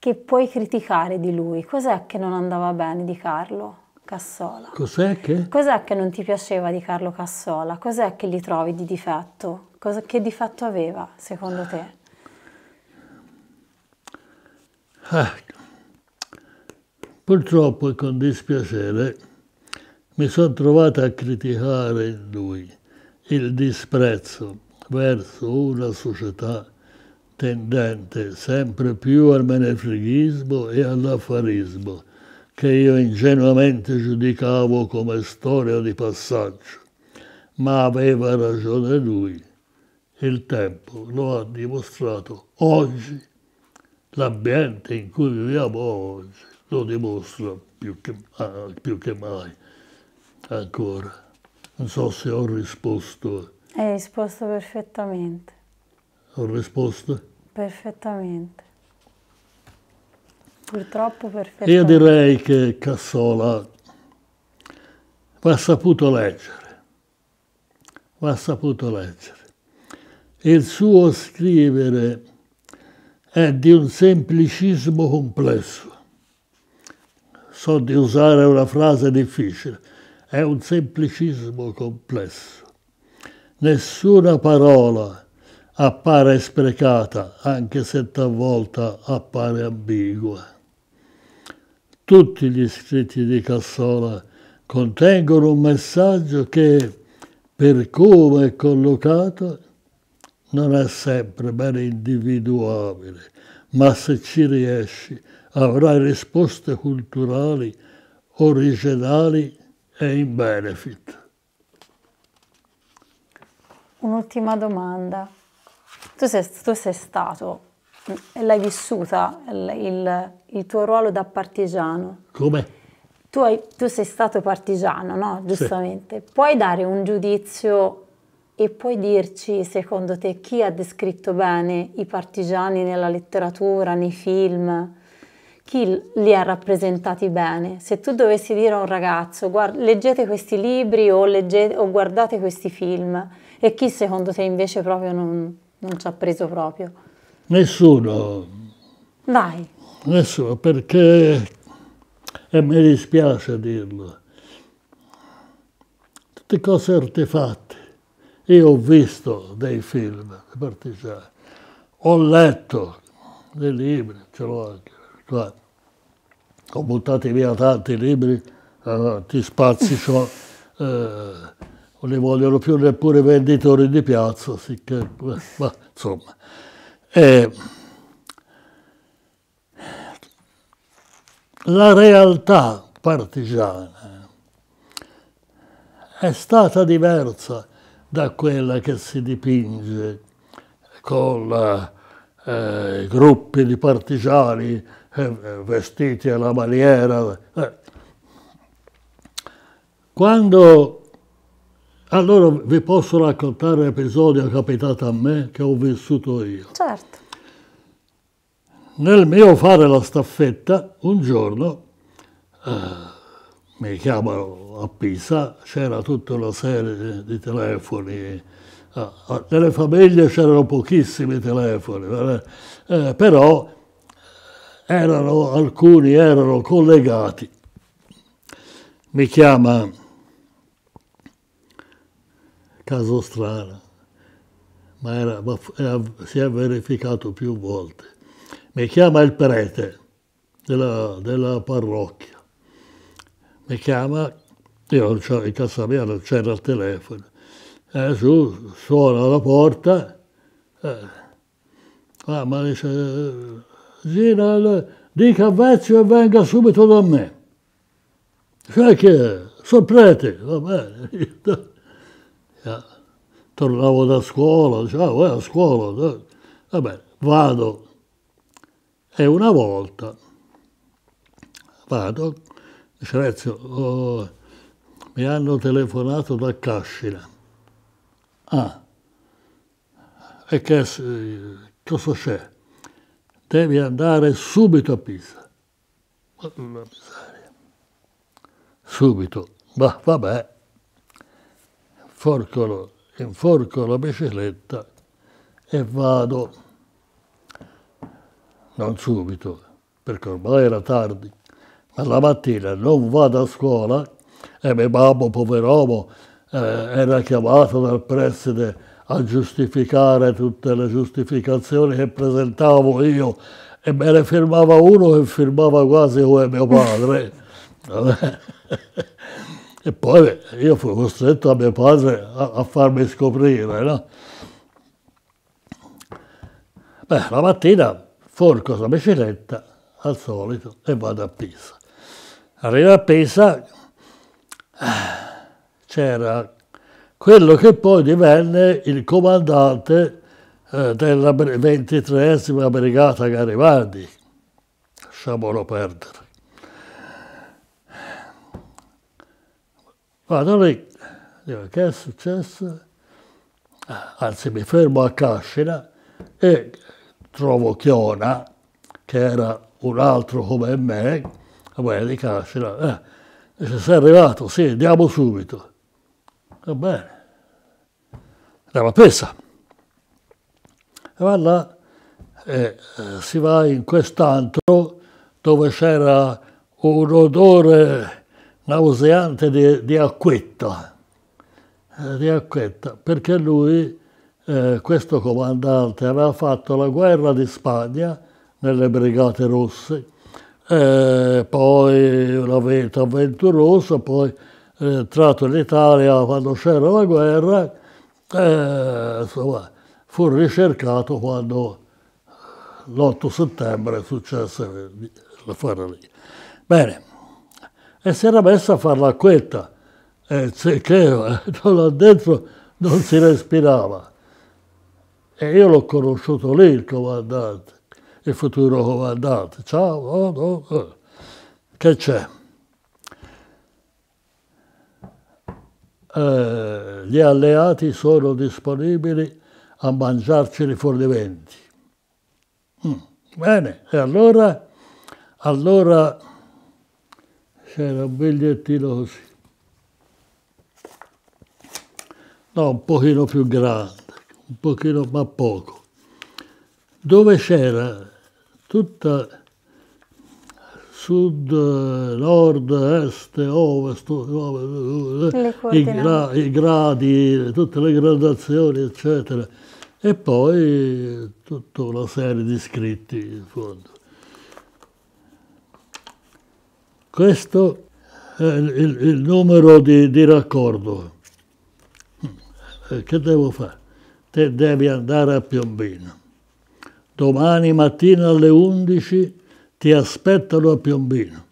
che puoi criticare di lui? Cos'è che non andava bene di Carlo Cassola? Cos'è che? Cos'è che non ti piaceva di Carlo Cassola? Cos'è che gli trovi di difetto? Cosa, che difetto aveva, secondo te? Ah, purtroppo, con dispiacere, mi sono trovato a criticare lui il disprezzo verso una società tendente sempre più al menefreghismo e all'affarismo, che io ingenuamente giudicavo come storia di passaggio. Ma aveva ragione lui. Il tempo lo ha dimostrato oggi, l'ambiente in cui viviamo oggi lo dimostra più che, più che mai ancora. Non so se ho risposto. Hai risposto perfettamente. Ho risposto? Perfettamente. Purtroppo perfettamente. Io direi che Cassola va saputo leggere. Va saputo leggere. Il suo scrivere è di un semplicismo complesso. So di usare una frase difficile, è un semplicismo complesso. Nessuna parola appare sprecata, anche se talvolta appare ambigua. Tutti gli scritti di Cassola contengono un messaggio che, per come è collocato, non è sempre ben individuabile, ma se ci riesci avrai risposte culturali originali e i benefit. Un'ultima domanda. Tu sei, tu sei stato e l'hai vissuta il, il, il, tuo ruolo da partigiano. Come? Tu, hai, tu sei stato partigiano, no? Giustamente. Sì. Puoi dare un giudizio e puoi dirci, secondo te, chi ha descritto bene i partigiani nella letteratura, nei film? chi li ha rappresentati bene. Se tu dovessi dire a un ragazzo guard- leggete questi libri o, legge- o, guardate questi film e chi secondo te invece proprio non, non ci ha preso proprio? Nessuno. Dai. Nessuno, perché, e mi dispiace dirlo, tutte cose artefatte. Io ho visto dei film partigiani, ho letto dei libri, ce l'ho anche Guarda, ho buttato via tanti libri, tanti spazi, cioè, eh, non li vogliono più neppure venditori di piazza, sicché, ma, insomma. Eh, la realtà partigiana è stata diversa da quella che si dipinge con eh, gruppi di partigiani eh, vestiti alla maniera. Eh. Quando... Allora vi posso raccontare un episodio capitato a me che ho vissuto io. Certo. Nel mio fare la staffetta, un giorno eh, mi chiamano a Pisa, c'era tutta una serie di telefoni Ah, nelle famiglie c'erano pochissimi telefoni, eh, però erano, alcuni erano collegati. Mi chiama Casostrana, ma, era, ma era, si è verificato più volte. Mi chiama il prete della, della parrocchia. Mi chiama, io in casa mia non c'era il telefono. Eh, su, suona la porta. Eh, ah, ma dice, gira, dica a Vezio e venga subito da me. Sai che è? Sono prete, va bene. Ja. Eh, tornavo da scuola, ciao, eh, a scuola, eh, va bene, vado. E una volta vado, dice Vezio, oh, mi hanno telefonato da Cascina. Ah, e che cosa c'è? devi andare subito a Pisa. Una miseria. Subito. Ma vabbè, forcolo, inforco la bicicletta e vado. Non subito, perché ormai era tardi, ma la mattina non vado a scuola e mio babbo, poveromo, eh, era chiamato dal preside a giustificare tutte le giustificazioni che presentavo io e me ne firmava uno che firmava quasi come mio padre. e poi io fui costretto a mio padre a, a farmi scoprire. No? Beh, la mattina forco la bicicletta al solito e vado a Pisa. Arrivo a Pisa, ah, c'era quello che poi divenne il comandante eh, della 23esima Brigata Garibaldi. Lasciamolo perdere. Vado lì, dico che è successo? Ah, anzi mi fermo a Cascina e trovo Chiona, che era un altro come me, come di Cascina. Eh, dice, sei arrivato? Sì, andiamo subito va eh bene. L'aveva presa. E va là e eh, si va in quest'antro dove c'era un odore nauseante di, di acquetta, eh, di acquetta, perché lui, eh, questo comandante, aveva fatto la guerra di Spagna nelle brigate rosse, eh, poi una vita avventurosa, poi entrato in Italia quando c'era la guerra, e, insomma, fu ricercato quando l'8 settembre successe la guerra lì. Bene, e si era messa a fare la l'acquetta, e che eh, là dentro non si respirava. E io l'ho conosciuto lì, il comandante, il futuro comandante. Ciao, oh, oh, oh. che c'è? Eh, gli alleati sono disponibili a mangiarci i fornimenti. Mm. Bene, e allora, allora c'era un bigliettino così. No, un pochino più grande, un pochino ma poco. Dove c'era tutta sud, nord, est, ovest, i, gra, i, gradi, tutte le gradazioni, eccetera. E poi tutta una serie di scritti in fondo. Questo è il, il numero di, di raccordo. Eh, che devo fare? Te devi andare a Piombino. Domani mattina alle 11 ti aspettano a Piombino.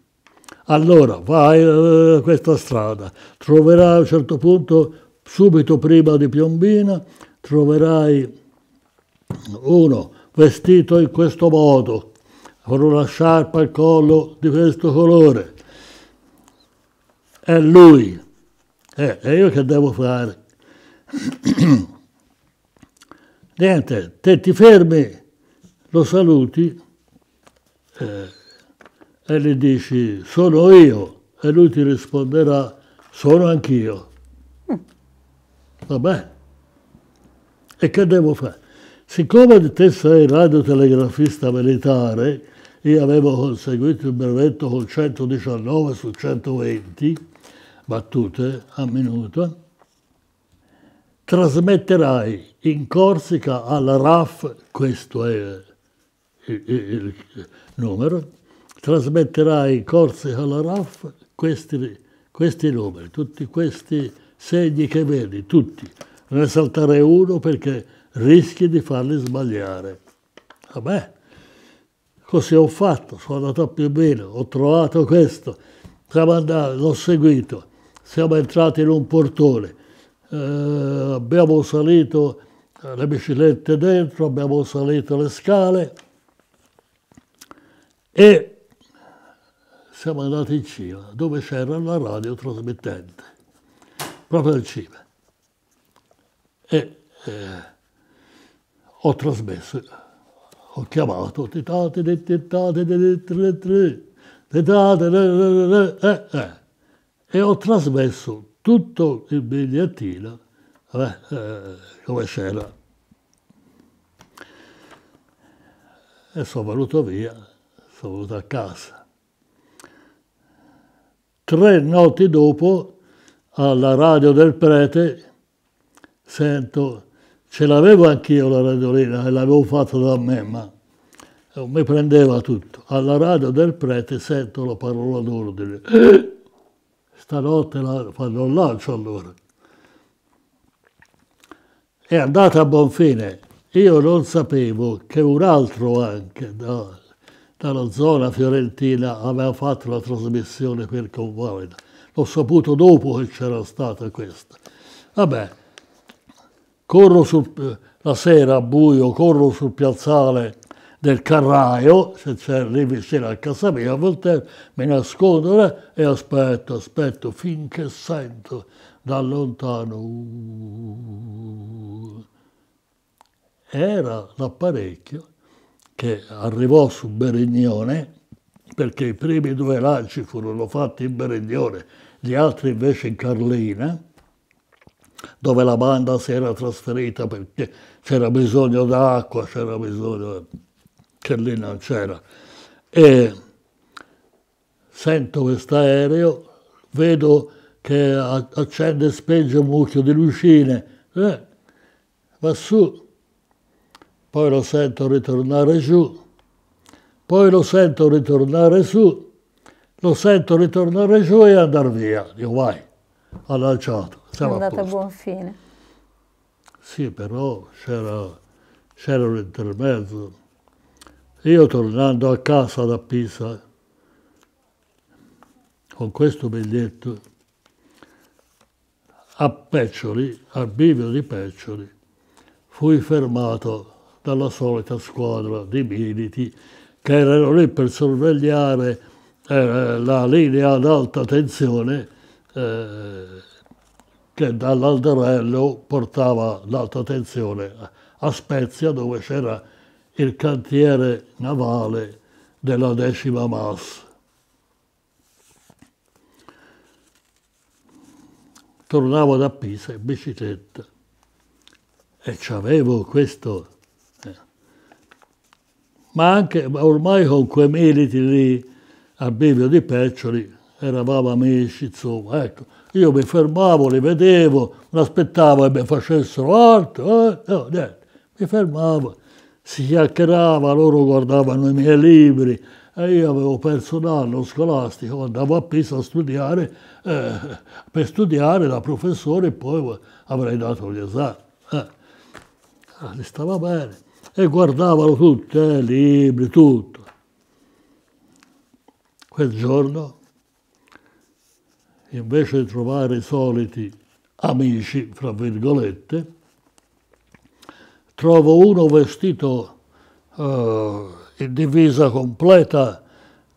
Allora vai eh, questa strada, troverai a un certo punto, subito prima di Piombino, troverai uno vestito in questo modo, con una sciarpa al collo di questo colore. È lui. Eh, e io che devo fare? Niente, te ti fermi, lo saluti eh, e gli dici sono io e lui ti risponderà sono anch'io. Mm. Vabbè. E che devo fare? Siccome te sei radiotelegrafista militare, io avevo conseguito il brevetto con 119 su 120 battute a minuto, trasmetterai in Corsica alla RAF, questo è il, il, numero, trasmetterà i corsi alla RAF questi, questi numeri, tutti questi segni che vedi, tutti. Ne saltare uno perché rischi di farli sbagliare. Vabbè, così ho fatto, sono andato più bene, ho trovato questo, l'ho seguito, siamo entrati in un portone, eh, abbiamo salito le biciclette dentro, abbiamo salito le scale, e siamo andati in Cina, dove c'era la radio trasmittente, proprio in Cina. E eh, ho trasmesso, ho chiamato, e ho trasmesso tutto il bigliettino eh, eh, come c'era. E sono venuto via sono venuto a casa. Tre notti dopo, alla radio del prete, sento, ce l'avevo anch'io la radiolina e l'avevo fatta da me, ma mi prendeva tutto. Alla radio del prete sento la parola d'ordine. Stanotte la fanno un lancio allora. È andata a buon fine. Io non sapevo che un altro anche, da dalla zona fiorentina aveva fatto la trasmissione per Convalida. L'ho saputo dopo che c'era stata questa. Vabbè, corro sul, la sera a buio, corro sul piazzale del Carraio, se c'è lì vicino a casa mia, a volte mi nascondo e aspetto, aspetto, finché sento da lontano. Uh, era l'apparecchio che arrivò su Berignone, perché i primi due lanci furono fatti in Berignone, gli altri invece in Carlina, dove la banda si era trasferita perché c'era bisogno d'acqua, c'era bisogno che lì non c'era. E sento questo aereo, vedo che accende e spenge un mucchio di lucine, eh, va su, poi lo sento ritornare giù, poi lo sento ritornare su, lo sento ritornare giù e andare via. Dico vai, ha lanciato. è andata a buon fine. Sì, però c'era, c'era un intermezzo. Io tornando a casa da Pisa, con questo biglietto, a Peccioli, al bivio di Peccioli, fui fermato dalla solita squadra di militi che erano lì per sorvegliare eh, la linea ad alta tensione eh, che dall'Alderello portava l'alta tensione a Spezia dove c'era il cantiere navale della decima massa. Tornavo da Pisa in bicicletta e ci avevo questo ma anche ormai con quei meriti lì al bivio di Peccioli eravamo amici, insomma, ecco. Io mi fermavo, li vedevo, mi aspettavo che mi facessero altro, eh? no, niente. mi fermavo, si chiacchierava, loro guardavano i miei libri e io avevo perso un anno scolastico, andavo a Pisa a studiare, eh, per studiare da professore e poi avrei dato gli esami. Eh. Ah, stava bene e guardavano tutte, eh, libri, tutto. Quel giorno, invece di trovare i soliti amici, fra virgolette, trovo uno vestito eh, in divisa completa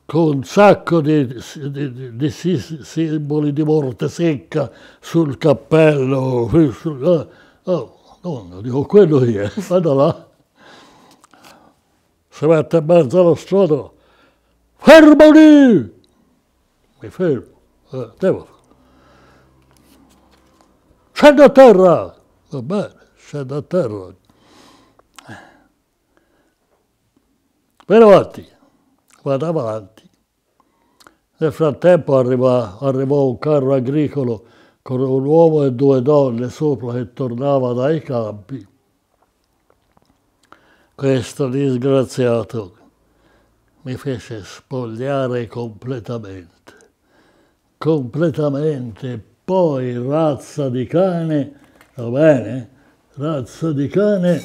con un sacco di, di, di, simboli di morte secca sul cappello. Sul, eh, oh, no, dico, quello lì è, eh, vado là si mette in mezzo alla strada, fermali! Mi fermo, eh, devo Scendo a terra! Va bene, scendo a terra. Vado avanti, vado avanti. Nel frattempo arriva, arrivò un carro agricolo con un uomo e due donne sopra che tornava dai campi questo disgraziato mi fece spogliare completamente. Completamente, poi razza di cane, va bene? Razza di cane,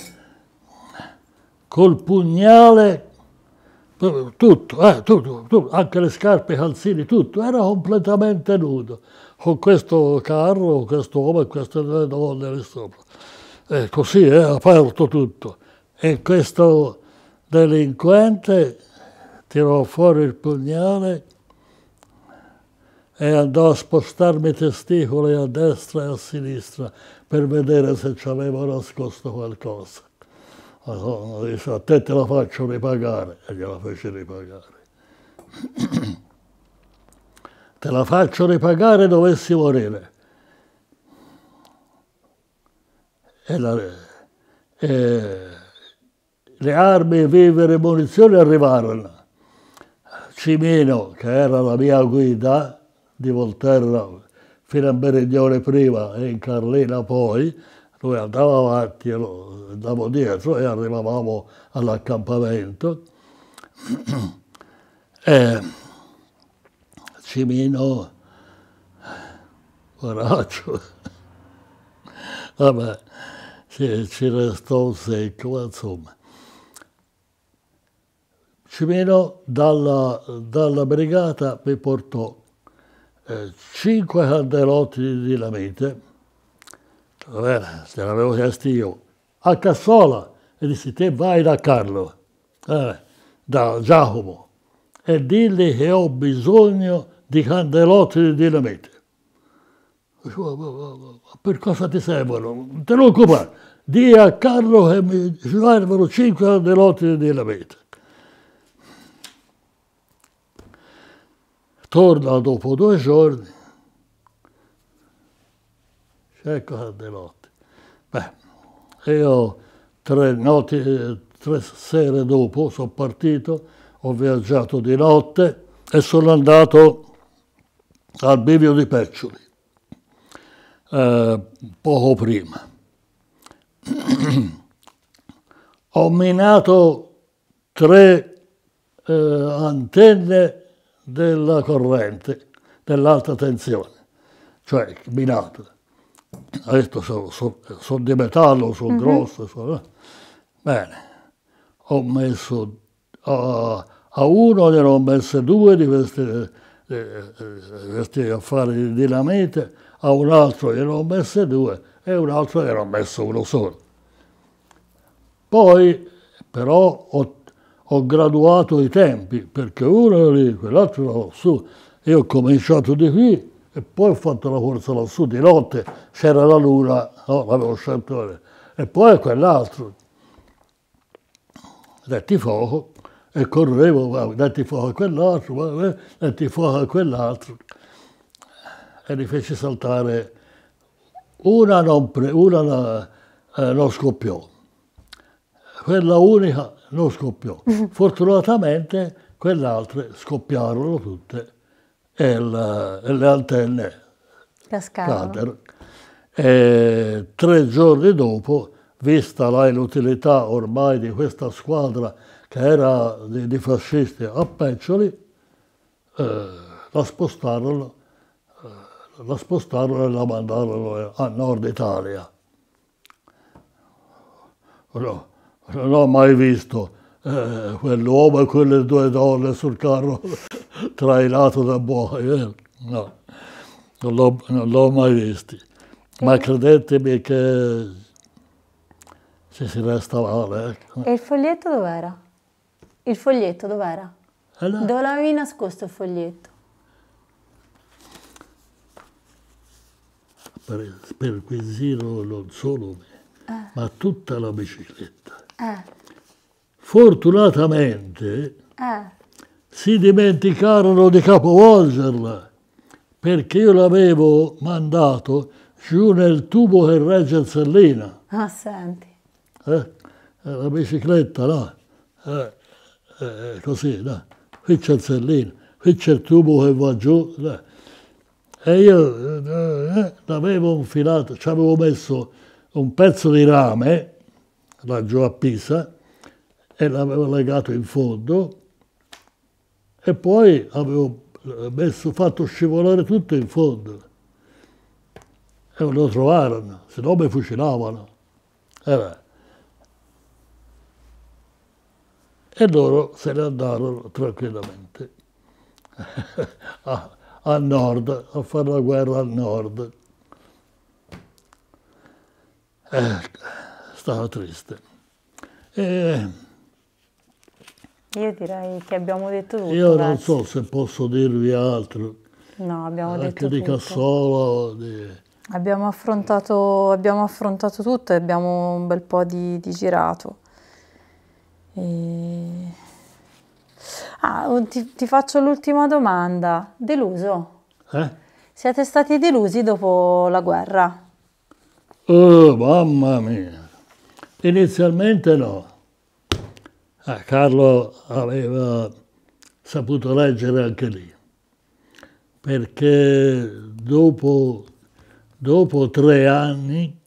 col pugnale, tutto, eh, tutto, tutto, anche le scarpe, i calzini, tutto, era completamente nudo. Con questo carro, questo uomo e queste due donne lì sopra. E eh, così è eh, aperto tutto e questo delinquente tirò fuori il pugnale e andò a spostarmi i testicoli a destra e a sinistra per vedere se ci avevo nascosto qualcosa. Allora, disse, a te te la faccio ripagare, e gliela fece ripagare. te la faccio ripagare dovessi morire. E la, e, le armi, vivere e munizioni arrivarono. Cimino, che era la mia guida di Volterra fino a Meridione prima e in Carlina poi, noi andavamo avanti e lo andavamo dietro e arrivavamo all'accampamento. Cimino, coraggio, vabbè, ci, ci restò secco, insomma. Cimeno dalla, dalla brigata mi portò eh, cinque candelotti di lamente. vabbè, se l'avevo chiesto io, a Cassola, e disse: te vai da Carlo, eh, da Giacomo, e digli che ho bisogno di candelotti di dinamite. Per cosa ti servono? Non te lo occupare. Dì a Carlo che mi servono cinque candelotti di lamente. torna dopo due giorni, C'è di notte. Beh, io tre, notti, tre sere dopo sono partito, ho viaggiato di notte e sono andato al bivio di Peccioli, eh, poco prima. ho minato tre eh, antenne della corrente dell'alta tensione, cioè binata. Adesso sono, sono, sono di metallo, sono mm-hmm. grosse. Sono... Eh. Bene, ho messo a, a, uno, ne ho messe due di questi, di eh, eh, questi affari di dinamite, a un altro ne ho messe due e un altro ne ho messo uno solo. Poi però ho ho graduato i tempi, perché uno era lì, quell'altro era su. Io ho cominciato di qui e poi ho fatto la corsa lassù di notte, c'era la luna, no, l'avevo scelto e poi quell'altro. Detti fuoco e correvo, detti fuoco a quell'altro, detti eh, fuoco a quell'altro e li feci saltare. Una non, pre, una, eh, non scoppiò, quella unica non scoppiò. Fortunatamente quelle altre scoppiarono tutte e, la, e le antenne caddero. E tre giorni dopo, vista la inutilità ormai di questa squadra che era di, di fascisti a peccioli, eh, la spostarono eh, la spostarono e la mandarono a Nord Italia. No, non ho mai visto eh, quell'uomo e quelle due donne sul carro trailato da buoi, eh? no, non l'ho, mai visto. Ma credetemi che ci si resta male. Eh? E il foglietto dov'era? Il foglietto dov'era? Allora. Eh, Dove l'avevi nascosto il foglietto? Per, per quel giro non solo me, eh. ma tutta la bicicletta. Eh. Fortunatamente ah. si dimenticarono di capovolgerla perché io l'avevo mandato giù nel tubo che regge il Sellina. Ah, senti. Eh? eh la bicicletta, no? Eh, eh, così, no? Qui c'è il Sellina, qui c'è il tubo che va giù. No? E io l'avevo infilato, ci avevo messo un pezzo di rame laggiù a Pisa e l'avevo legato in fondo e poi avevo eh, messo, fatto scivolare tutto in fondo. E lo trovarono, se no mi fucilavano. Eh e loro se ne andarono tranquillamente a, a nord, a fare la guerra al nord. Eh stato triste. E io direi che abbiamo detto tutto. Io non beh. so se posso dirvi altro. No, abbiamo Anche detto di tutto. Cassola, Abbiamo affrontato, abbiamo affrontato, tutto e abbiamo un bel po' di, di girato. E... Ah, ti, ti faccio l'ultima domanda. Deluso? Eh? Siete stati delusi dopo la guerra? Oh, mamma mia! Inizialmente no. Ah, Carlo aveva saputo leggere anche lì, perché dopo, dopo tre anni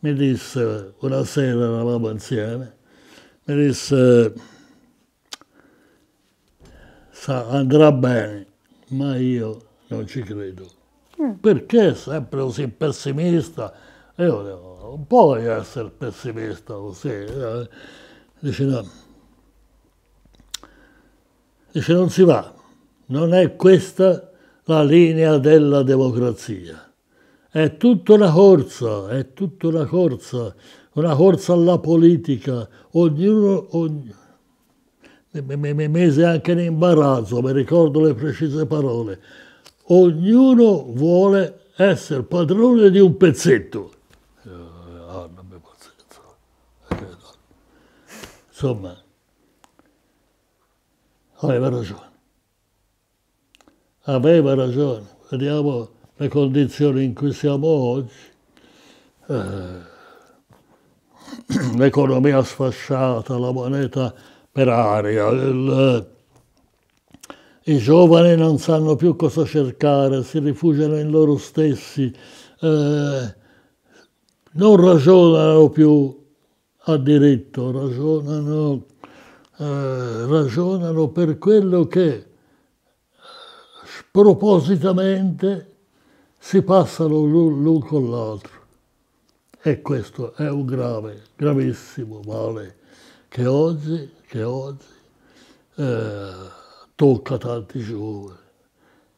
mi disse, una sera eravamo insieme, mi disse andrà bene, ma io non ci credo. Mm. Perché sempre così pessimista? E io dico, non puoi essere pessimista così. Eh. Dice no. Dice non si va, non è questa la linea della democrazia. È tutta una corsa, è tutta una corsa, una corsa alla politica. Ognuno... Ogn... Mi, mi, mi mise anche in imbarazzo, mi ricordo le precise parole. Ognuno vuole essere padrone di un pezzetto. Insomma, aveva ragione. Aveva ragione. Vediamo le condizioni in cui siamo oggi. Eh, l'economia sfasciata, la moneta per aria, il, i giovani non sanno più cosa cercare, si rifugiano in loro stessi, eh, non ragionano più a diritto, ragionano, eh, ragionano per quello che spropositamente si passano l'un con l'altro. E questo è un grave, gravissimo male che oggi, che oggi eh, tocca tanti giovani,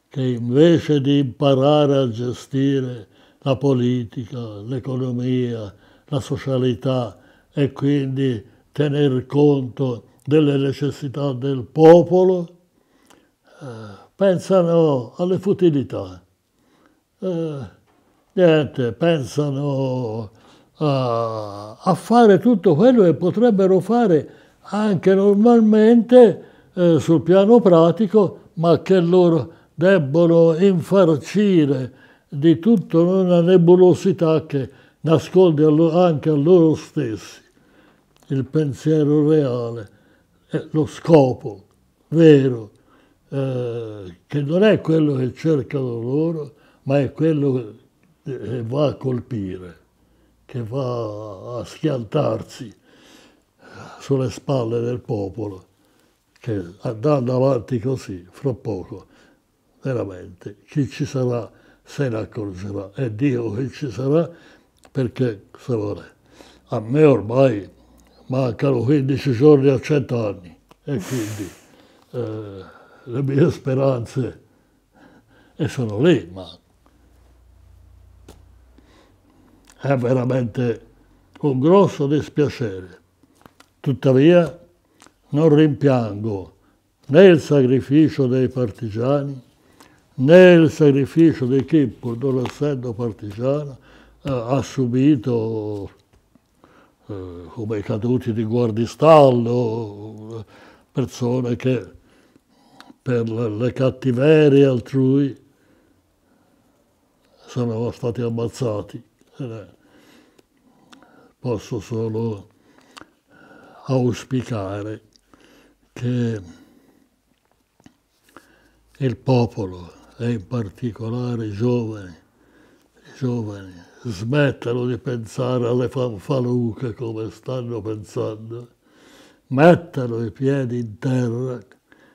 che invece di imparare a gestire la politica, l'economia, la socialità, e quindi tener conto delle necessità del popolo, eh, pensano alle futilità, eh, niente, pensano a, a, fare tutto quello che potrebbero fare anche normalmente eh, sul piano pratico, ma che loro debbono infarcire di tutta una nebulosità che nasconde anche a loro stessi il pensiero reale, lo scopo vero, eh, che non è quello che cercano loro, ma è quello eh, che va a colpire, che va a schiantarsi sulle spalle del popolo, che andando avanti così, fra poco, veramente, chi ci sarà se ne accorgerà, è Dio che ci sarà perché frore? A me ormai mancano 15 giorni a 100 anni e quindi eh, le mie speranze e sono lì, ma è veramente un grosso dispiacere. Tuttavia non rimpiango né il sacrificio dei partigiani né il sacrificio di chi, pur non essendo partigiano, eh, ha subito eh, come i caduti di Guardistallo, persone che per le cattiverie altrui sono stati ammazzati. Eh, posso solo auspicare che il popolo e in particolare i giovani giovani smettano di pensare alle fanfaluche come stanno pensando, mettano i piedi in terra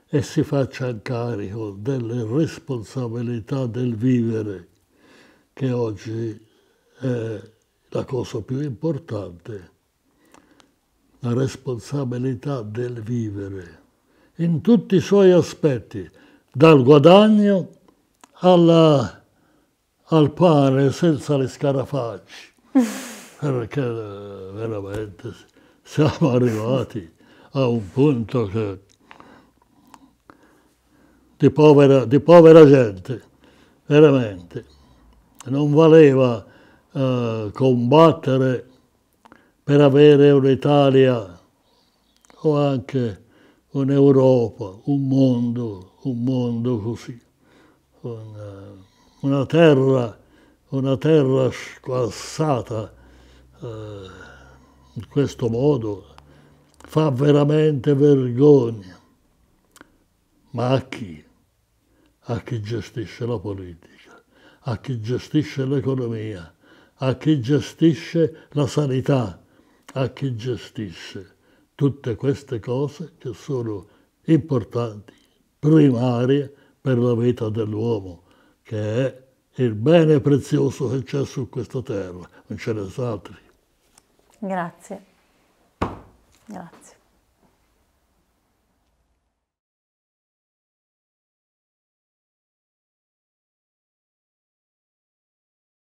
e si facciano carico delle responsabilità del vivere, che oggi è la cosa più importante, la responsabilità del vivere, in tutti i suoi aspetti, dal guadagno alla al pane senza le scarafaggi, perché eh, veramente siamo arrivati a un punto che, di, povera, di povera gente, veramente. Non valeva eh, combattere per avere un'Italia o anche un'Europa, un mondo, un mondo così. Un, una terra, una terra squassata eh, in questo modo fa veramente vergogna. Ma a chi? A chi gestisce la politica, a chi gestisce l'economia, a chi gestisce la sanità, a chi gestisce tutte queste cose che sono importanti, primarie per la vita dell'uomo che è il bene prezioso che c'è su questa terra, non ce ne sono altri. Grazie. Grazie.